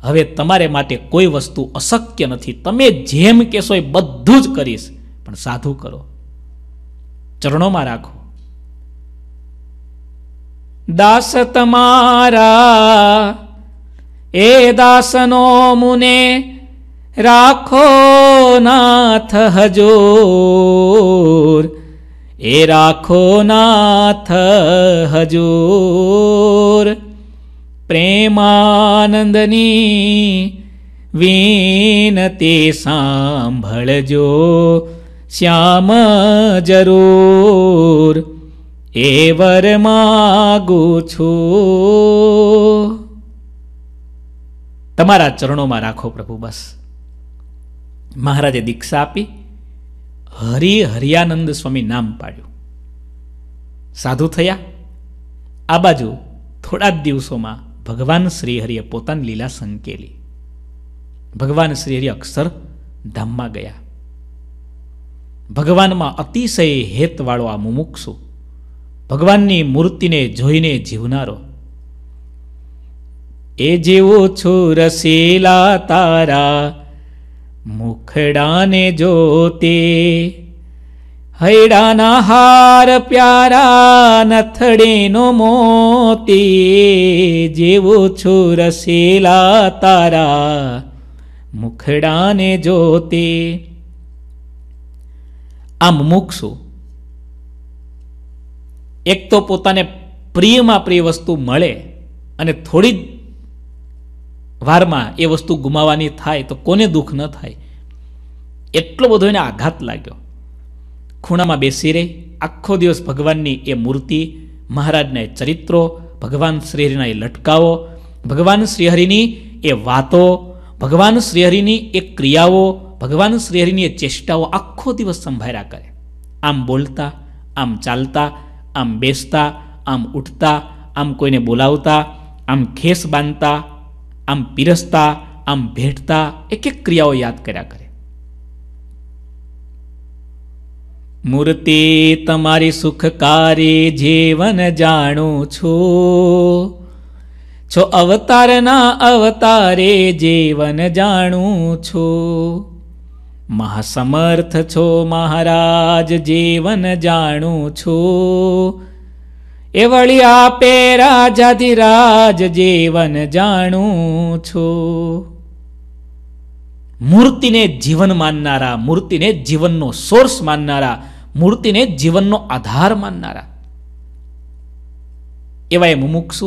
હવે તમારે માટે કોઈ વસ્તુ અશક્ય નથી તમે જેમ કહેશો એ બધું જ કરીશ પણ સાધુ કરો ચરણોમાં રાખો દાસ તમારા એ દાસનો મુને રાખો નાથ હજોર એ રાખો નાથ હજોર પ્રેમાનંદની વીન તે સાંભળજો શ્યામ જરૂર એ વર માગું છું તમારા ચરણોમાં રાખો પ્રભુ બસ મહારાજે દીક્ષા આપી હરિ હરિયાનંદ સ્વામી નામ પાડ્યું સાધુ થયા આ બાજુ થોડા જ દિવસોમાં ભગવાન શ્રીહરિએ પોતાની લીલા સંકેલી ભગવાન શ્રીહરિ અક્ષર ધામમાં ગયા ભગવાનમાં અતિશય હેતવાળો આ મુમુક્ષુ ભગવાનની મૂર્તિને જોઈને જીવનારો એ જેવો છો રસીલા તારા મુખડાને જોતે હૈડાના હાર પ્યારા નથડેનો મોતે જેવો છો રસેલા તારા મુખડાને જોતે આમ મુક્ષો એક તો પોતાને પ્રિયમાં પ્રિય વસ્તુ મળે અને થોડી જ વારમાં એ વસ્તુ ગુમાવવાની થાય તો કોને દુઃખ ન થાય એટલો બધો એને આઘાત લાગ્યો ખૂણામાં બેસી રહી આખો દિવસ ભગવાનની એ મૂર્તિ મહારાજના એ ચરિત્રો ભગવાન શ્રીહરિના એ લટકાવો ભગવાન શ્રીહરિની એ વાતો ભગવાન શ્રીહરિની એ ક્રિયાઓ ભગવાન શ્રીહરિની એ ચેષ્ટાઓ આખો દિવસ સંભાળ્યા કરે આમ બોલતા આમ ચાલતા આમ બેસતા આમ ઉઠતા આમ કોઈને બોલાવતા આમ ખેસ બાંધતા આમ પીરસતા આમ ભેટતા એક એક ક્રિયાઓ યાદ કર્યા કરે મૂર્તિ તમારી સુખકારી જીવન જાણું છું છો અવતારના અવતારે જીવન જાણું છું મહાસમર્થ છો મહારાજ જીવન જાણું છું એ વળી આપે રાજાધિરાજ જીવન જાણું છું મૂર્તિને જીવન માનનારા મૂર્તિને જીવનનો સોર્સ માનનારા મૂર્તિને જીવનનો આધાર માનનારા એવા એ મુમુક્ષુ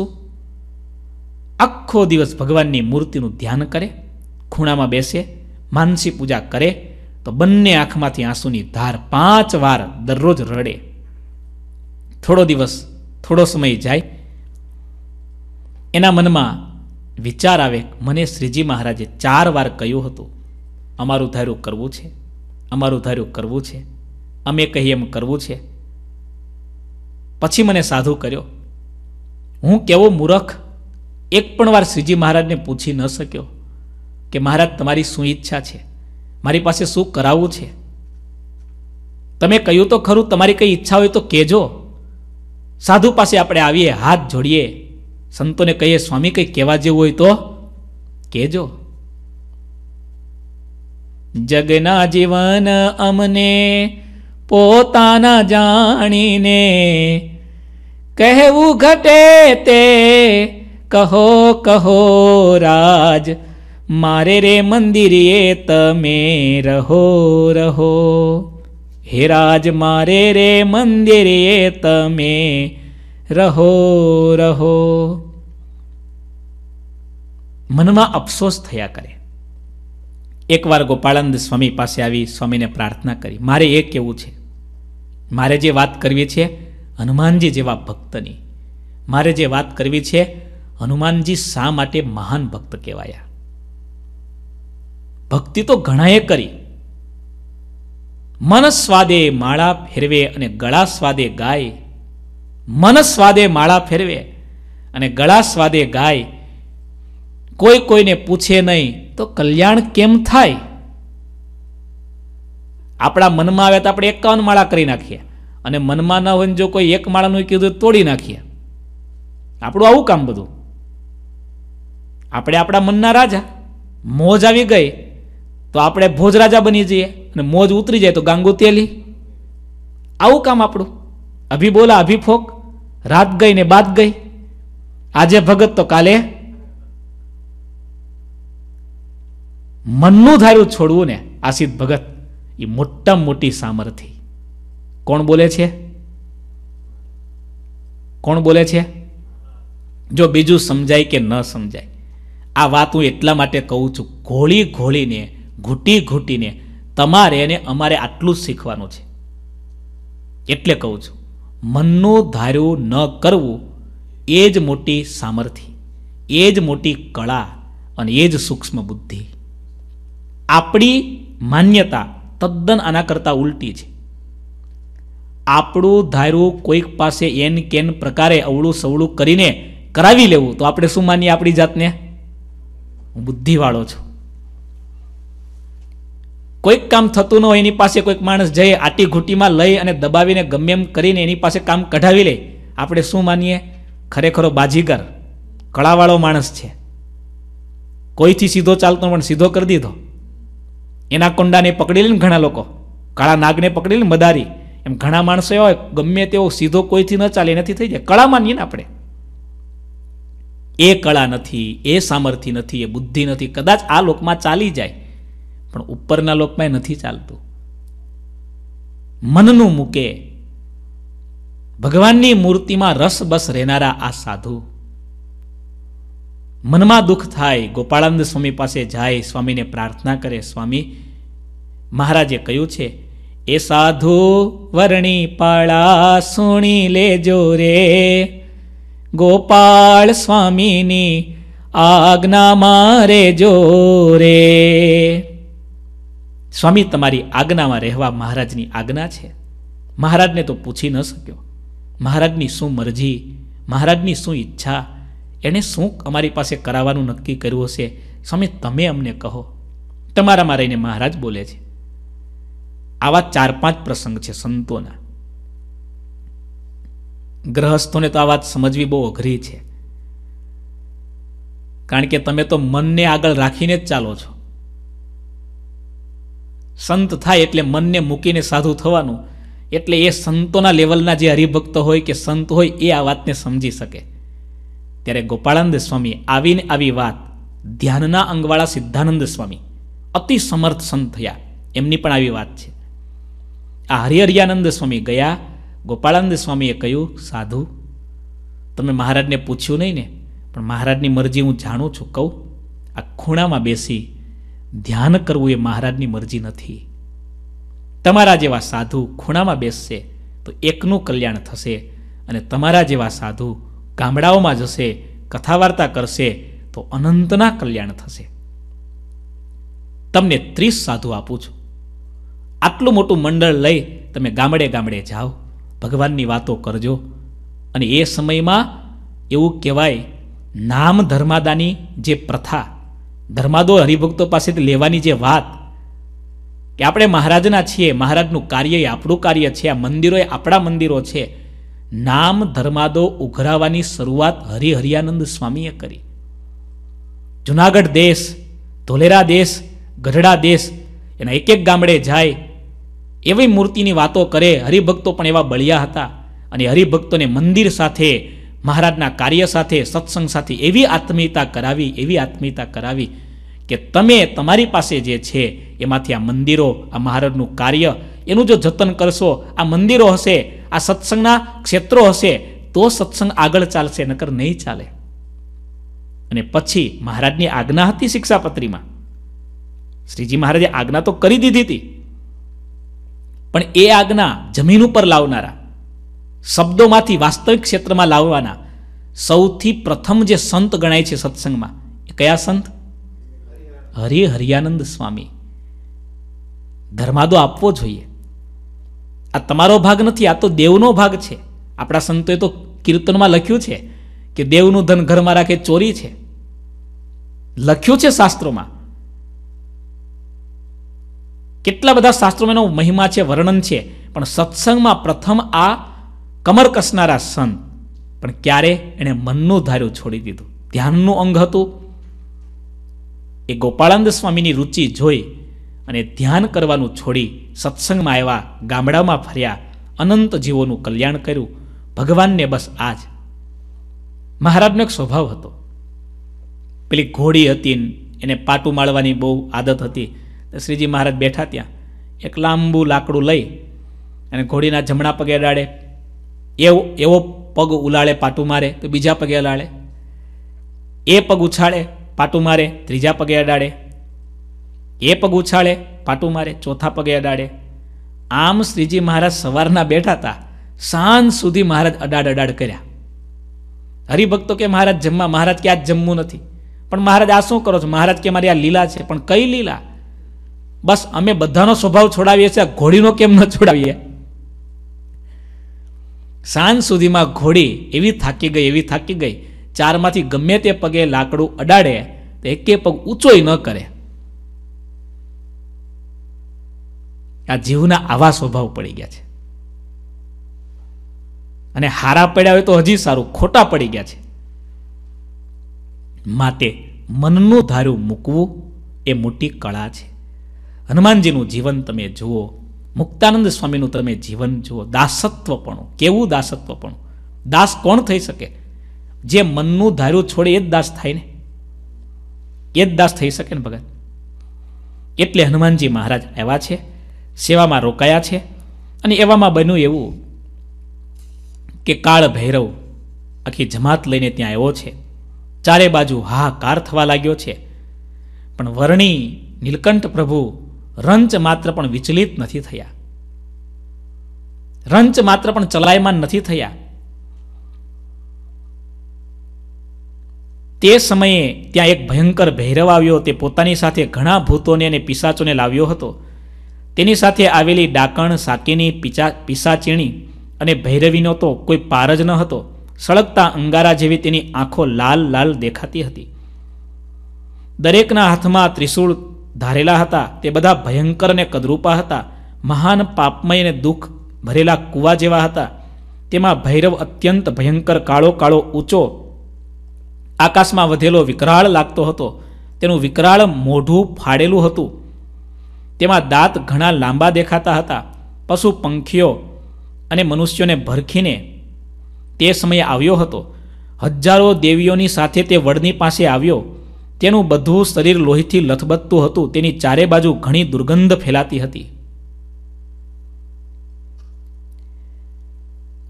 આખો દિવસ ભગવાનની મૂર્તિનું ધ્યાન કરે ખૂણામાં બેસે માનસી પૂજા કરે તો બંને આંખમાંથી આંસુની ધાર પાંચ વાર દરરોજ રડે થોડો દિવસ થોડો સમય જાય એના મનમાં વિચાર આવે મને શ્રીજી મહારાજે ચાર વાર કહ્યું હતું અમારું ધાર્યું કરવું છે અમારું ધાર્યું કરવું છે અમે કહીએ એમ કરવું છે પછી મને સાધુ કર્યો હું કેવો મૂરખ એક પણ વાર શ્રીજી મહારાજને પૂછી ન શક્યો કે મહારાજ તમારી શું ઈચ્છા છે મારી પાસે શું કરાવવું છે તમે કહ્યું તો ખરું તમારી કઈ ઈચ્છા હોય તો કહેજો સાધુ પાસે આપણે આવીએ હાથ જોડીએ સંતોને કહીએ સ્વામી કંઈ કહેવા જેવું હોય તો કહેજો જગના જીવન અમને પોતાના જાણીને કહેવું ઘટે તે કહો કહો રાજ મારે રે મંદિરે તમે રહો રહો હે રાજ મારે રે મંદિરે તમે રહો રહો મનમાં અફસોસ થયા કરે એકવાર ગોપાળાનંદ સ્વામી પાસે આવી સ્વામીને પ્રાર્થના કરી મારે એ કેવું છે મારે જે વાત કરવી છે હનુમાનજી જેવા ભક્તની મારે જે વાત કરવી છે હનુમાનજી શા માટે મહાન ભક્ત કહેવાયા ભક્તિ તો ઘણાએ કરી મન સ્વાદે માળા ફેરવે અને ગળા સ્વાદે ગાય મન સ્વાદે માળા ફેરવે અને ગળા સ્વાદે ગાય કોઈ કોઈને પૂછે નહીં તો કલ્યાણ કેમ થાય આપણા મનમાં આવે તો આપણે એકાવન માળા કરી નાખીએ અને મનમાં ન હોય જો કોઈ એક માળાનું કીધું તોડી નાખીએ આપણું આવું કામ બધું આપણે આપણા મનના રાજા મોજ આવી ગઈ તો આપણે ભોજ રાજા બની જઈએ અને મોજ ઉતરી જાય તો ગાંગુતેલી આવું કામ આપણું અભી બોલા અભી ફોક રાત ગઈ ને બાદ ગઈ આજે ભગત તો કાલે મનનું ધાર્યું છોડવું ને આસિત ભગત એ મોટા મોટી સામર્થિ કોણ બોલે છે કોણ બોલે છે જો બીજું સમજાય કે ન સમજાય આ વાત હું એટલા માટે કહું છું ઘોળી ઘોળીને ઘૂંટી ઘૂંટીને તમારે અને અમારે આટલું જ શીખવાનું છે એટલે કહું છું મનનું ધાર્યું ન કરવું એ જ મોટી સામર્થ્ય એ જ મોટી કળા અને એ જ સૂક્ષ્મ બુદ્ધિ આપણી માન્યતા તદ્દન આના કરતાં ઉલટી છે આપણું ધાર્યું કોઈક પાસે એન કેન પ્રકારે અવળું સવળું કરીને કરાવી લેવું તો આપણે શું માનીએ આપણી જાતને હું બુદ્ધિવાળો છું કોઈક કામ થતું ન હોય એની પાસે કોઈક માણસ જઈએ આટી ઘૂંટીમાં લઈ અને દબાવીને ગમે એમ કરીને એની પાસે કામ કઢાવી લે આપણે શું માનીએ ખરેખરો બાજીગર કળાવાળો માણસ છે કોઈથી સીધો ચાલતો પણ સીધો કરી દીધો એના કોંડાને પકડી લઈને ઘણા લોકો કાળા નાગને પકડી લઈને મદારી એમ ઘણા માણસો હોય ગમે તેવો સીધો કોઈથી ન ચાલે નથી થઈ જાય કળા માનીએ ને આપણે એ કળા નથી એ સામર્થ્ય નથી એ બુદ્ધિ નથી કદાચ આ લોકમાં ચાલી જાય પણ ઉપરના લોકમાં એ નથી ચાલતું મનનું મૂકે ભગવાનની મૂર્તિમાં રસ બસ રહેનારા આ સાધુ મનમાં દુઃખ થાય ગોપાળાનંદ સ્વામી પાસે જાય સ્વામીને પ્રાર્થના કરે સ્વામી મહારાજે કહ્યું છે એ સાધુ વર્ણી પાળા સુણી લેજો રે ગોપાળ સ્વામીની આજ્ઞામાં જો રે સ્વામી તમારી આજ્ઞામાં રહેવા મહારાજની આજ્ઞા છે મહારાજને તો પૂછી ન શક્યો મહારાજની શું મરજી મહારાજની શું ઈચ્છા એણે શું અમારી પાસે કરાવવાનું નક્કી કર્યું હશે સ્વામી તમે અમને કહો તમારામાં રહીને મહારાજ બોલે છે આવા ચાર પાંચ પ્રસંગ છે સંતોના ગ્રહસ્થોને તો આ વાત સમજવી બહુ અઘરી છે કારણ કે તમે તો મનને આગળ રાખીને જ ચાલો છો સંત થાય એટલે મનને મૂકીને સાધુ થવાનું એટલે એ સંતોના લેવલના જે હરિભક્ત હોય કે સંત હોય એ આ વાતને સમજી શકે ત્યારે ગોપાળાનંદ સ્વામી આવીને આવી વાત ધ્યાનના અંગવાળા સિદ્ધાનંદ સ્વામી અતિ સમર્થ સંત થયા એમની પણ આવી વાત છે આ હરિહરિયાનંદ સ્વામી ગયા ગોપાળાનંદ સ્વામીએ કહ્યું સાધુ તમે મહારાજને પૂછ્યું નહીં ને પણ મહારાજની મરજી હું જાણું છું કહું આ ખૂણામાં બેસી ધ્યાન કરવું એ મહારાજની મરજી નથી તમારા જેવા સાધુ ખૂણામાં બેસશે તો એકનું કલ્યાણ થશે અને તમારા જેવા સાધુ ગામડાઓમાં જશે કથા વાર્તા કરશે તો અનંતના કલ્યાણ થશે તમને ત્રીસ સાધુ આપું છું આટલું મોટું મંડળ લઈ તમે ગામડે ગામડે જાઓ ભગવાનની વાતો કરજો અને એ સમયમાં એવું કહેવાય નામ ધર્માદાની જે પ્રથા ધર્માદો હરિભક્તો પાસેથી લેવાની જે વાત કે આપણે મહારાજના છીએ મહારાજનું કાર્ય એ આપણું કાર્ય છે આ મંદિરો એ આપણા મંદિરો છે નામ ધર્માદો ઉઘરાવાની શરૂઆત હરિહરિયાનંદ સ્વામીએ કરી જુનાગઢ દેશ ધોલેરા દેશ ગઢડા દેશ એના એક એક ગામડે જાય એવી મૂર્તિની વાતો કરે હરિભક્તો પણ એવા બળિયા હતા અને હરિભક્તોને મંદિર સાથે મહારાજના કાર્ય સાથે સત્સંગ સાથે એવી આત્મીયતા કરાવી એવી આત્મીયતા કરાવી કે તમે તમારી પાસે જે છે એમાંથી આ મંદિરો આ મહારાજનું કાર્ય એનું જો જતન કરશો આ મંદિરો હશે આ સત્સંગના ક્ષેત્રો હશે તો સત્સંગ આગળ ચાલશે નકર નહીં ચાલે અને પછી મહારાજની આજ્ઞા હતી શિક્ષાપત્રીમાં શ્રીજી મહારાજે આજ્ઞા તો કરી દીધી હતી પણ એ આજ્ઞા જમીન ઉપર લાવનારા શબ્દોમાંથી વાસ્તવિક ક્ષેત્રમાં લાવવાના સૌથી પ્રથમ જે સંત ગણાય છે સત્સંગમાં એ કયા સંત હરિ હરિયાનંદ સ્વામી ધર્માદો આપવો જોઈએ આ તમારો ભાગ નથી આ તો દેવનો ભાગ છે આપણા સંતોએ તો કીર્તનમાં લખ્યું છે કે દેવનું ધન ઘરમાં રાખે ચોરી છે લખ્યું છે શાસ્ત્રોમાં કેટલા બધા શાસ્ત્રોમાં એનો મહિમા છે વર્ણન છે પણ સત્સંગમાં પ્રથમ આ કમર કસનારા સંત પણ ક્યારે એણે મનનું ધાર્યું છોડી દીધું ધ્યાનનું અંગ હતું એ ગોપાળાનંદ સ્વામીની રુચિ જોઈ અને ધ્યાન કરવાનું છોડી સત્સંગમાં આવ્યા ગામડામાં ફર્યા અનંત જીવોનું કલ્યાણ કર્યું ભગવાનને બસ આજ મહારાજનો એક સ્વભાવ હતો પેલી ઘોડી હતી એને પાટું માળવાની બહુ આદત હતી શ્રીજી મહારાજ બેઠા ત્યાં એક લાંબુ લાકડું લઈ અને ઘોડીના જમણા પગે અડાડે એવો એવો પગ ઉલાળે પાટું મારે તો બીજા પગે અલાળે એ પગ ઉછાળે પાટું મારે ત્રીજા પગે અડાડે એ પગ ઉછાળે પાટું મારે ચોથા પગે અડાડે આમ શ્રીજી મહારાજ સવારના બેઠા હતા સાંજ સુધી મહારાજ અડાડ અડાડ કર્યા હરિભક્તો કે મહારાજ જમવા મહારાજ કે આ જમવું નથી પણ મહારાજ આ શું કરો છો મહારાજ કે મારી આ લીલા છે પણ કઈ લીલા બસ અમે બધાનો સ્વભાવ છોડાવીએ છીએ આ ઘોડીનો કેમ ન છોડાવીએ સાંજ સુધીમાં ઘોડી એવી થાકી ગઈ એવી થાકી ગઈ ચારમાંથી ગમે તે પગે લાકડું અડાડે તો એકે પગ ઊંચોય ન કરે આ જીવના આવા સ્વભાવ પડી ગયા છે અને હારા પડ્યા હોય તો હજી સારું ખોટા પડી ગયા છે માટે મનનું ધાર્યું મૂકવું એ મોટી કળા છે હનુમાનજીનું જીવન તમે જુઓ મુક્તાનંદ સ્વામીનું તમે જીવન જુઓ દાસત્વપણું કેવું દાસત્વપણું દાસ કોણ થઈ શકે જે મનનું ધાર્યું છોડે એ જ દાસ થાય ને એ જ દાસ થઈ શકે ને ભગત એટલે હનુમાનજી મહારાજ આવ્યા છે સેવામાં રોકાયા છે અને એવામાં બન્યું એવું કે કાળ ભૈરવ આખી જમાત લઈને ત્યાં આવ્યો છે ચારે બાજુ હાહાકાર થવા લાગ્યો છે પણ વરણી નીલકંઠ પ્રભુ રંચ માત્ર પણ વિચલિત નથી થયા રંચ માત્ર પણ ચલાયમાન નથી થયા તે સમયે ત્યાં એક ભયંકર ભૈરવ આવ્યો તે પોતાની સાથે ઘણા ભૂતોને અને પિસાચોને લાવ્યો હતો તેની સાથે આવેલી ડાકણ સાકીની પિચા પિસાચીણી અને ભૈરવીનો તો કોઈ પાર જ ન હતો સળગતા અંગારા જેવી તેની આંખો લાલ લાલ દેખાતી હતી દરેકના હાથમાં ત્રિશૂળ ધારેલા હતા તે બધા ભયંકર અને કદરૂપા હતા મહાન પાપમય અને દુઃખ ભરેલા કૂવા જેવા હતા તેમાં ભૈરવ અત્યંત ભયંકર કાળો કાળો ઊંચો આકાશમાં વધેલો વિકરાળ લાગતો હતો તેનું વિકરાળ મોઢું ફાડેલું હતું તેમાં દાંત ઘણા લાંબા દેખાતા હતા પશુ પંખીઓ અને મનુષ્યોને ભરખીને તે સમયે આવ્યો હતો હજારો દેવીઓની સાથે તે વડની પાસે આવ્યો તેનું બધું શરીર લોહીથી લથબથતું હતું તેની ચારે બાજુ ઘણી દુર્ગંધ ફેલાતી હતી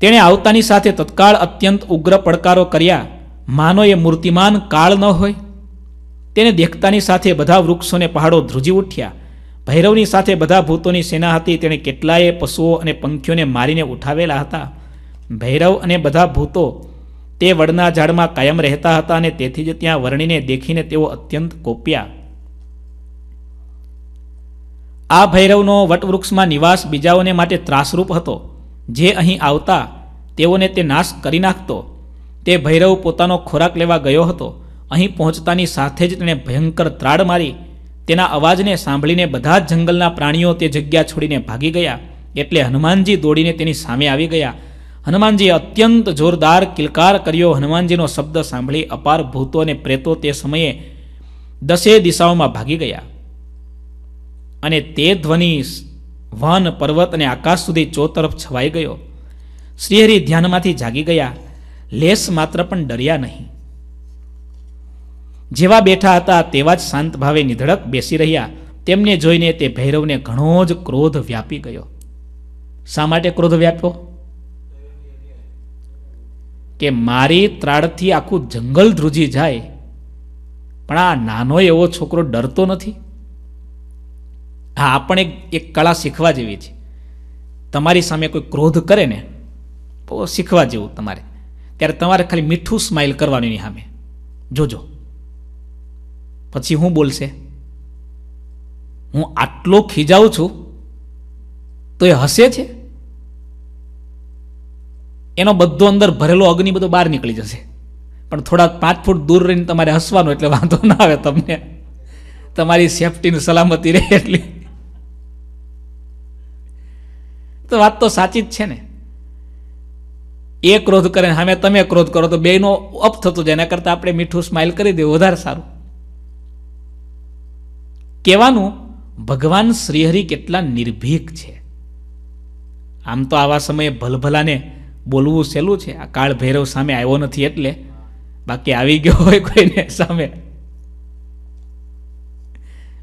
તેણે આવતાની સાથે તત્કાળ અત્યંત ઉગ્ર પડકારો કર્યા માનો એ મૂર્તિમાન કાળ ન હોય તેને દેખતાની સાથે બધા વૃક્ષોને પહાડો ધ્રુજી ઉઠ્યા ભૈરવની સાથે બધા ભૂતોની સેના હતી તેણે કેટલાય પશુઓ અને પંખીઓને મારીને ઉઠાવેલા હતા ભૈરવ અને બધા ભૂતો તે વડના ઝાડમાં કાયમ રહેતા હતા અને તેથી જ ત્યાં વરણીને દેખીને તેઓ અત્યંત કોપ્યા આ ભૈરવનો વટવૃક્ષમાં નિવાસ બીજાઓને માટે ત્રાસરૂપ હતો જે અહીં આવતા તેઓને તે નાશ કરી નાખતો તે ભૈરવ પોતાનો ખોરાક લેવા ગયો હતો અહીં પહોંચતાની સાથે જ તેણે ભયંકર ત્રાડ મારી તેના અવાજને સાંભળીને બધા જ જંગલના પ્રાણીઓ તે જગ્યા છોડીને ભાગી ગયા એટલે હનુમાનજી દોડીને તેની સામે આવી ગયા હનુમાનજીએ અત્યંત જોરદાર કિલકાર કર્યો હનુમાનજીનો શબ્દ સાંભળી અપાર ભૂતો અને પ્રેતો તે સમયે દસે દિશાઓમાં ભાગી ગયા અને તે ધ્વનિ વન પર્વત અને આકાશ સુધી ચોતરફ છવાઈ ગયો શ્રીહરિ ધ્યાનમાંથી જાગી ગયા લેસ માત્ર પણ ડર્યા નહીં જેવા બેઠા હતા તેવા જ શાંત ભાવે નિધડક બેસી રહ્યા તેમને જોઈને તે ભૈરવને ઘણો જ ક્રોધ વ્યાપી ગયો શા માટે ક્રોધ વ્યાપ્યો કે મારી ત્રાડથી આખું જંગલ ધ્રુજી જાય પણ આ નાનો એવો છોકરો ડરતો નથી હા આપણે એક કળા શીખવા જેવી છે તમારી સામે કોઈ ક્રોધ કરે ને તો શીખવા જેવું તમારે ત્યારે તમારે ખાલી મીઠું સ્માઇલ કરવાનું એની સામે જોજો પછી હું બોલશે હું આટલો ખીજાઉં છું તો એ હસે છે એનો બધો અંદર ભરેલો અગ્નિ બધો બહાર નીકળી જશે પણ થોડાક પાંચ ફૂટ દૂર રહીને તમારે હસવાનું એટલે વાંધો ના આવે તમને તમારી સેફટીની સલામતી રહે એટલી તો વાત તો સાચી જ છે ને એ ક્રોધ કરે સામે તમે ક્રોધ કરો તો બેનો અપ થતો જાય એના કરતાં આપણે મીઠું સ્માઇલ કરી દેવું વધારે સારું કહેવાનું ભગવાન શ્રીહરિ કેટલા નિર્ભીક છે આમ તો આવા સમયે ભલભલાને બોલવું સહેલું છે આ કાળ ભૈરવ સામે આવ્યો નથી એટલે બાકી આવી ગયો હોય કોઈને સામે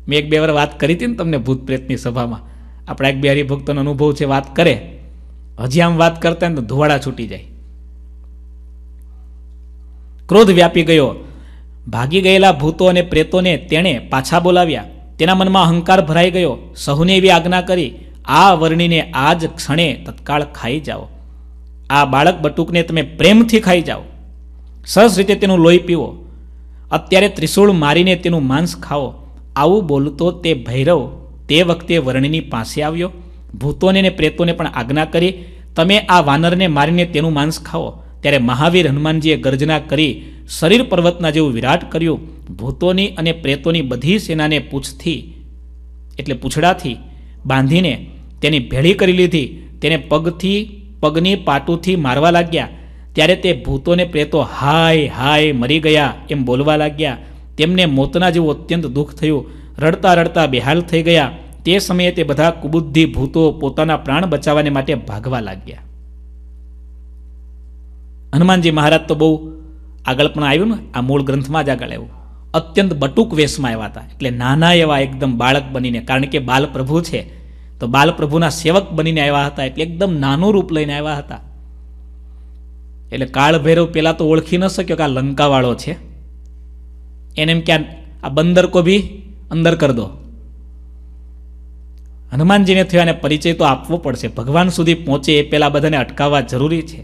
મેં એક બે વાર વાત કરી હતી ને તમને ભૂત પ્રેતની સભામાં આપણા એક બિહારી ભક્તોનો અનુભવ છે વાત કરે હજી આમ વાત કરતા ને તો ધુવાડા છૂટી જાય ક્રોધ વ્યાપી ગયો ભાગી ગયેલા ભૂતો અને પ્રેતોને તેણે પાછા બોલાવ્યા તેના મનમાં અહંકાર ભરાઈ ગયો સહુને એવી આજ્ઞા કરી આ વર્ણીને આ જ ક્ષણે તત્કાળ ખાઈ જાઓ આ બાળક બટુકને તમે પ્રેમથી ખાઈ જાઓ સરસ રીતે તેનું લોહી પીવો અત્યારે ત્રિશૂળ મારીને તેનું માંસ ખાઓ આવું બોલતો તે ભૈરવ તે વખતે વર્ણિની પાસે આવ્યો ભૂતોને અને પ્રેતોને પણ આજ્ઞા કરી તમે આ વાનરને મારીને તેનું માંસ ખાઓ ત્યારે મહાવીર હનુમાનજીએ ગર્જના કરી શરીર પર્વતના જેવું વિરાટ કર્યું ભૂતોની અને પ્રેતોની બધી સેનાને પૂછથી એટલે પૂછડાથી બાંધીને તેની ભેળી કરી લીધી તેને પગથી પગની પાટુથી મારવા લાગ્યા ત્યારે તે ભૂતોને પ્રેતો હાય હાય મરી ગયા એમ બોલવા લાગ્યા તેમને મોતના જેવું અત્યંત દુઃખ થયું રડતા રડતા બેહાલ થઈ ગયા તે સમયે તે બધા કુબુદ્ધિ ભૂતો પોતાના પ્રાણ બચાવવાને માટે ભાગવા લાગ્યા હનુમાનજી મહારાજ તો બહુ આગળ પણ આવ્યું ને આ મૂળ ગ્રંથમાં જ આગળ આવ્યું અત્યંત બટુક વેશમાં આવ્યા હતા એટલે નાના એવા એકદમ બાળક બનીને કારણ કે બાલ પ્રભુ છે તો બાલપ્રભુના સેવક બનીને આવ્યા હતા એટલે એકદમ નાનું રૂપ લઈને આવ્યા હતા એટલે કાળભૈરવ પહેલાં તો ઓળખી ન શક્યો કે આ લંકાવાળો છે એને એમ કે આ બંદર કો બી અંદર કર દો હનુમાનજીને થયો અને પરિચય તો આપવો પડશે ભગવાન સુધી પહોંચે એ પહેલાં બધાને અટકાવવા જરૂરી છે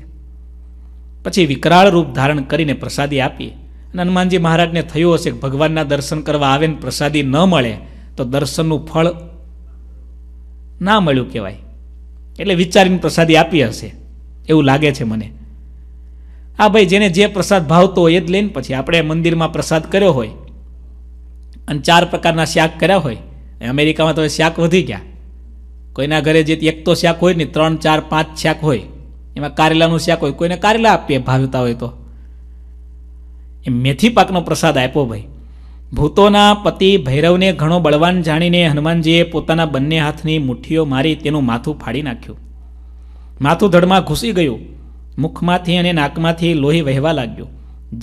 પછી વિકરાળ રૂપ ધારણ કરીને પ્રસાદી આપીએ અને હનુમાનજી મહારાજને થયું હશે કે ભગવાનના દર્શન કરવા આવે ને પ્રસાદી ન મળે તો દર્શનનું ફળ ના મળ્યું કહેવાય એટલે વિચારીને પ્રસાદી આપી હશે એવું લાગે છે મને હા ભાઈ જેને જે પ્રસાદ ભાવતો હોય એ જ લઈને પછી આપણે મંદિરમાં પ્રસાદ કર્યો હોય અને ચાર પ્રકારના શાક કર્યા હોય અમેરિકામાં તો શાક વધી ગયા કોઈના ઘરે જે એક તો શાક હોય ને ત્રણ ચાર પાંચ શાક હોય એમાં કારેલાનું શાક હોય કોઈને કારેલા આપીએ ભાવતા હોય તો એ મેથી પાકનો પ્રસાદ આપ્યો ભાઈ ભૂતોના પતિ ભૈરવને ઘણો બળવાન જાણીને હનુમાનજીએ પોતાના બંને હાથની મુઠ્ઠીઓ મારી તેનું માથું ફાડી નાખ્યું માથું ધડમાં ઘૂસી ગયું મુખમાંથી અને નાકમાંથી લોહી વહેવા લાગ્યું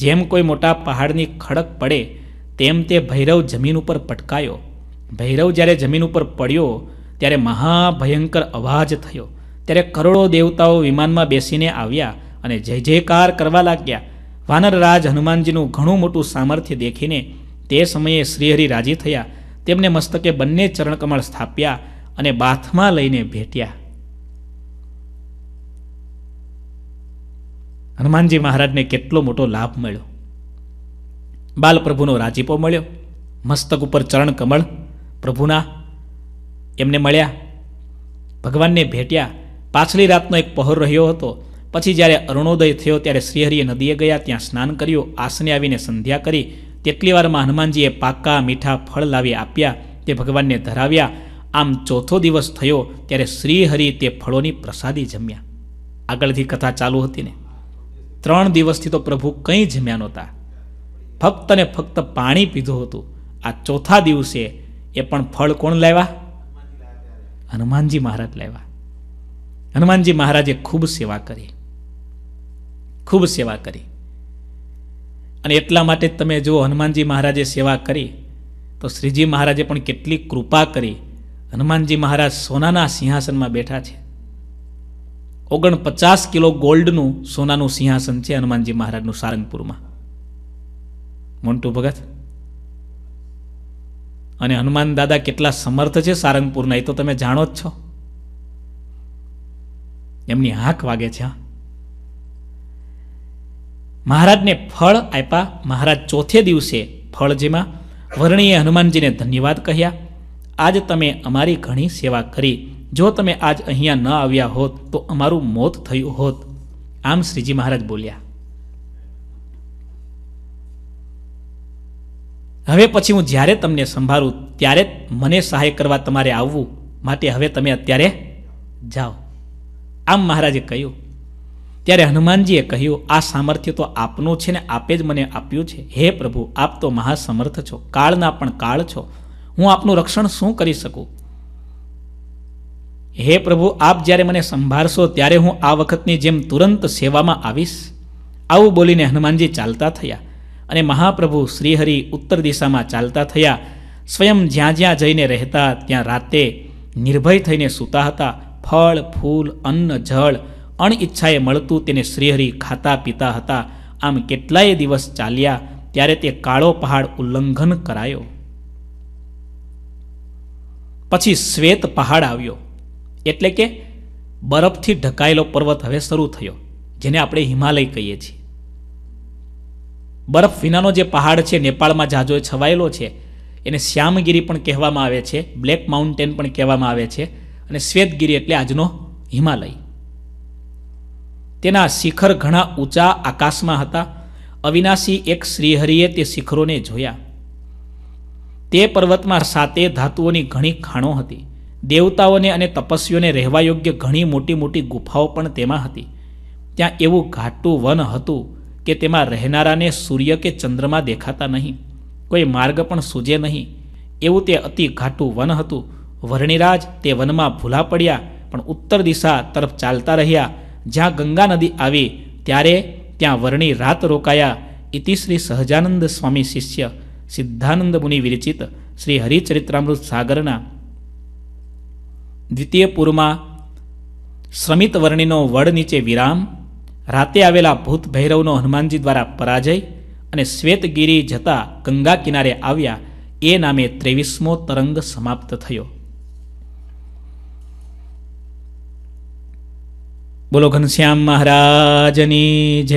જેમ કોઈ મોટા પહાડની ખડક પડે તેમ તે ભૈરવ જમીન ઉપર પટકાયો ભૈરવ જ્યારે જમીન ઉપર પડ્યો ત્યારે મહાભયંકર અવાજ થયો ત્યારે કરોડો દેવતાઓ વિમાનમાં બેસીને આવ્યા અને જય જયકાર કરવા લાગ્યા વાનરરાજ હનુમાનજીનું ઘણું મોટું સામર્થ્ય દેખીને તે સમયે શ્રીહરિ રાજી થયા તેમને મસ્તકે બંને ચરણકમળ સ્થાપ્યા અને બાથમાં લઈને ભેટ્યા હનુમાનજી મહારાજને કેટલો મોટો લાભ મળ્યો બાલપ્રભુનો રાજીપો મળ્યો મસ્તક ઉપર ચરણકમળ પ્રભુના એમને મળ્યા ભગવાનને ભેટ્યા પાછલી રાતનો એક પહોર રહ્યો હતો પછી જ્યારે અરુણોદય થયો ત્યારે શ્રીહરિએ નદીએ ગયા ત્યાં સ્નાન કર્યું આસને આવીને સંધ્યા કરી તેટલી વારમાં હનુમાનજીએ પાકા મીઠા ફળ લાવી આપ્યા તે ભગવાનને ધરાવ્યા આમ ચોથો દિવસ થયો ત્યારે શ્રીહરિ તે ફળોની પ્રસાદી જમ્યા આગળથી કથા ચાલુ હતી ને ત્રણ દિવસથી તો પ્રભુ કંઈ જમ્યા નહોતા ફક્ત ને ફક્ત પાણી પીધું હતું આ ચોથા દિવસે એ પણ ફળ કોણ લાવ્યા હનુમાનજી મહારાજ લાવ્યા હનુમાનજી મહારાજે ખૂબ સેવા કરી ખૂબ સેવા કરી અને એટલા માટે જ તમે જો હનુમાનજી મહારાજે સેવા કરી તો શ્રીજી મહારાજે પણ કેટલી કૃપા કરી હનુમાનજી મહારાજ સોનાના સિંહાસનમાં બેઠા છે ઓગણપચાસ કિલો ગોલ્ડનું સોનાનું સિંહાસન છે હનુમાનજી મહારાજનું સારંગપુરમાં મોન્ટુ ભગત અને હનુમાન દાદા કેટલા સમર્થ છે સારંગપુરના એ તો તમે જાણો જ છો એમની હાંક વાગે છે હા મહારાજને ફળ આપ્યા મહારાજ ચોથે દિવસે ફળ જેમાં વર્ણીએ હનુમાનજીને ધન્યવાદ કહ્યા આજ તમે અમારી ઘણી સેવા કરી જો તમે આજ અહીંયા ન આવ્યા હોત તો અમારું મોત થયું હોત આમ શ્રીજી મહારાજ બોલ્યા હવે પછી હું જ્યારે તમને સંભાળું ત્યારે મને સહાય કરવા તમારે આવવું માટે હવે તમે અત્યારે જાઓ આમ મહારાજે કહ્યું ત્યારે હનુમાનજીએ કહ્યું આ સામર્થ્ય તો આપનું છે ને આપે જ મને આપ્યું છે હે પ્રભુ આપ તો મહાસમર્થ છો કાળના પણ કાળ છો હું આપનું રક્ષણ શું કરી શકું હે પ્રભુ આપ જ્યારે મને સંભાળશો ત્યારે હું આ વખતની જેમ તુરંત સેવામાં આવીશ આવું બોલીને હનુમાનજી ચાલતા થયા અને મહાપ્રભુ શ્રીહરિ ઉત્તર દિશામાં ચાલતા થયા સ્વયં જ્યાં જ્યાં જઈને રહેતા ત્યાં રાતે નિર્ભય થઈને સૂતા હતા ફળ ફૂલ અન્ન જળ અણઇચ્છાએ મળતું તેને શ્રીહરિ ખાતા પીતા હતા આમ કેટલાય દિવસ ચાલ્યા ત્યારે તે કાળો પહાડ ઉલ્લંઘન કરાયો પછી શ્વેત પહાડ આવ્યો એટલે કે બરફથી ઢકાયેલો પર્વત હવે શરૂ થયો જેને આપણે હિમાલય કહીએ છીએ બરફ વિનાનો જે પહાડ છે નેપાળમાં જાજોએ છવાયેલો છે એને શ્યામગીરી પણ કહેવામાં આવે છે બ્લેક માઉન્ટેન પણ કહેવામાં આવે છે અને શ્વેતગીરી એટલે આજનો હિમાલય તેના શિખર ઘણા ઊંચા આકાશમાં હતા અવિનાશી એક શ્રીહરિએ તે શિખરોને જોયા તે પર્વતમાં સાતે ધાતુઓની ઘણી ખાણો હતી દેવતાઓને અને તપસ્વીઓને રહેવા યોગ્ય ઘણી મોટી મોટી ગુફાઓ પણ તેમાં હતી ત્યાં એવું ઘાટું વન હતું કે તેમાં રહેનારાને સૂર્ય કે ચંદ્રમા દેખાતા નહીં કોઈ માર્ગ પણ સૂજે નહીં એવું તે અતિ ઘાટું વન હતું વર્ણિરાજ તે વનમાં ભૂલા પડ્યા પણ ઉત્તર દિશા તરફ ચાલતા રહ્યા જ્યાં ગંગા નદી આવી ત્યારે ત્યાં વરણી રાત રોકાયા ઇતિ શ્રી સહજાનંદ સ્વામી શિષ્ય સિદ્ધાનંદ મુનિ વિરચિત શ્રી હરિચરિત્રામૃત સાગરના દ્વિતીય પૂરમાં શ્રમિત વર્ણિનો વડ નીચે વિરામ રાતે આવેલા ભૂત ભૈરવનો હનુમાનજી દ્વારા પરાજય અને શ્વેતગીરી જતા ગંગા કિનારે આવ્યા એ નામે ત્રેવીસમો તરંગ સમાપ્ત થયો બોલો ઘનશ્યામ મહારાજની જય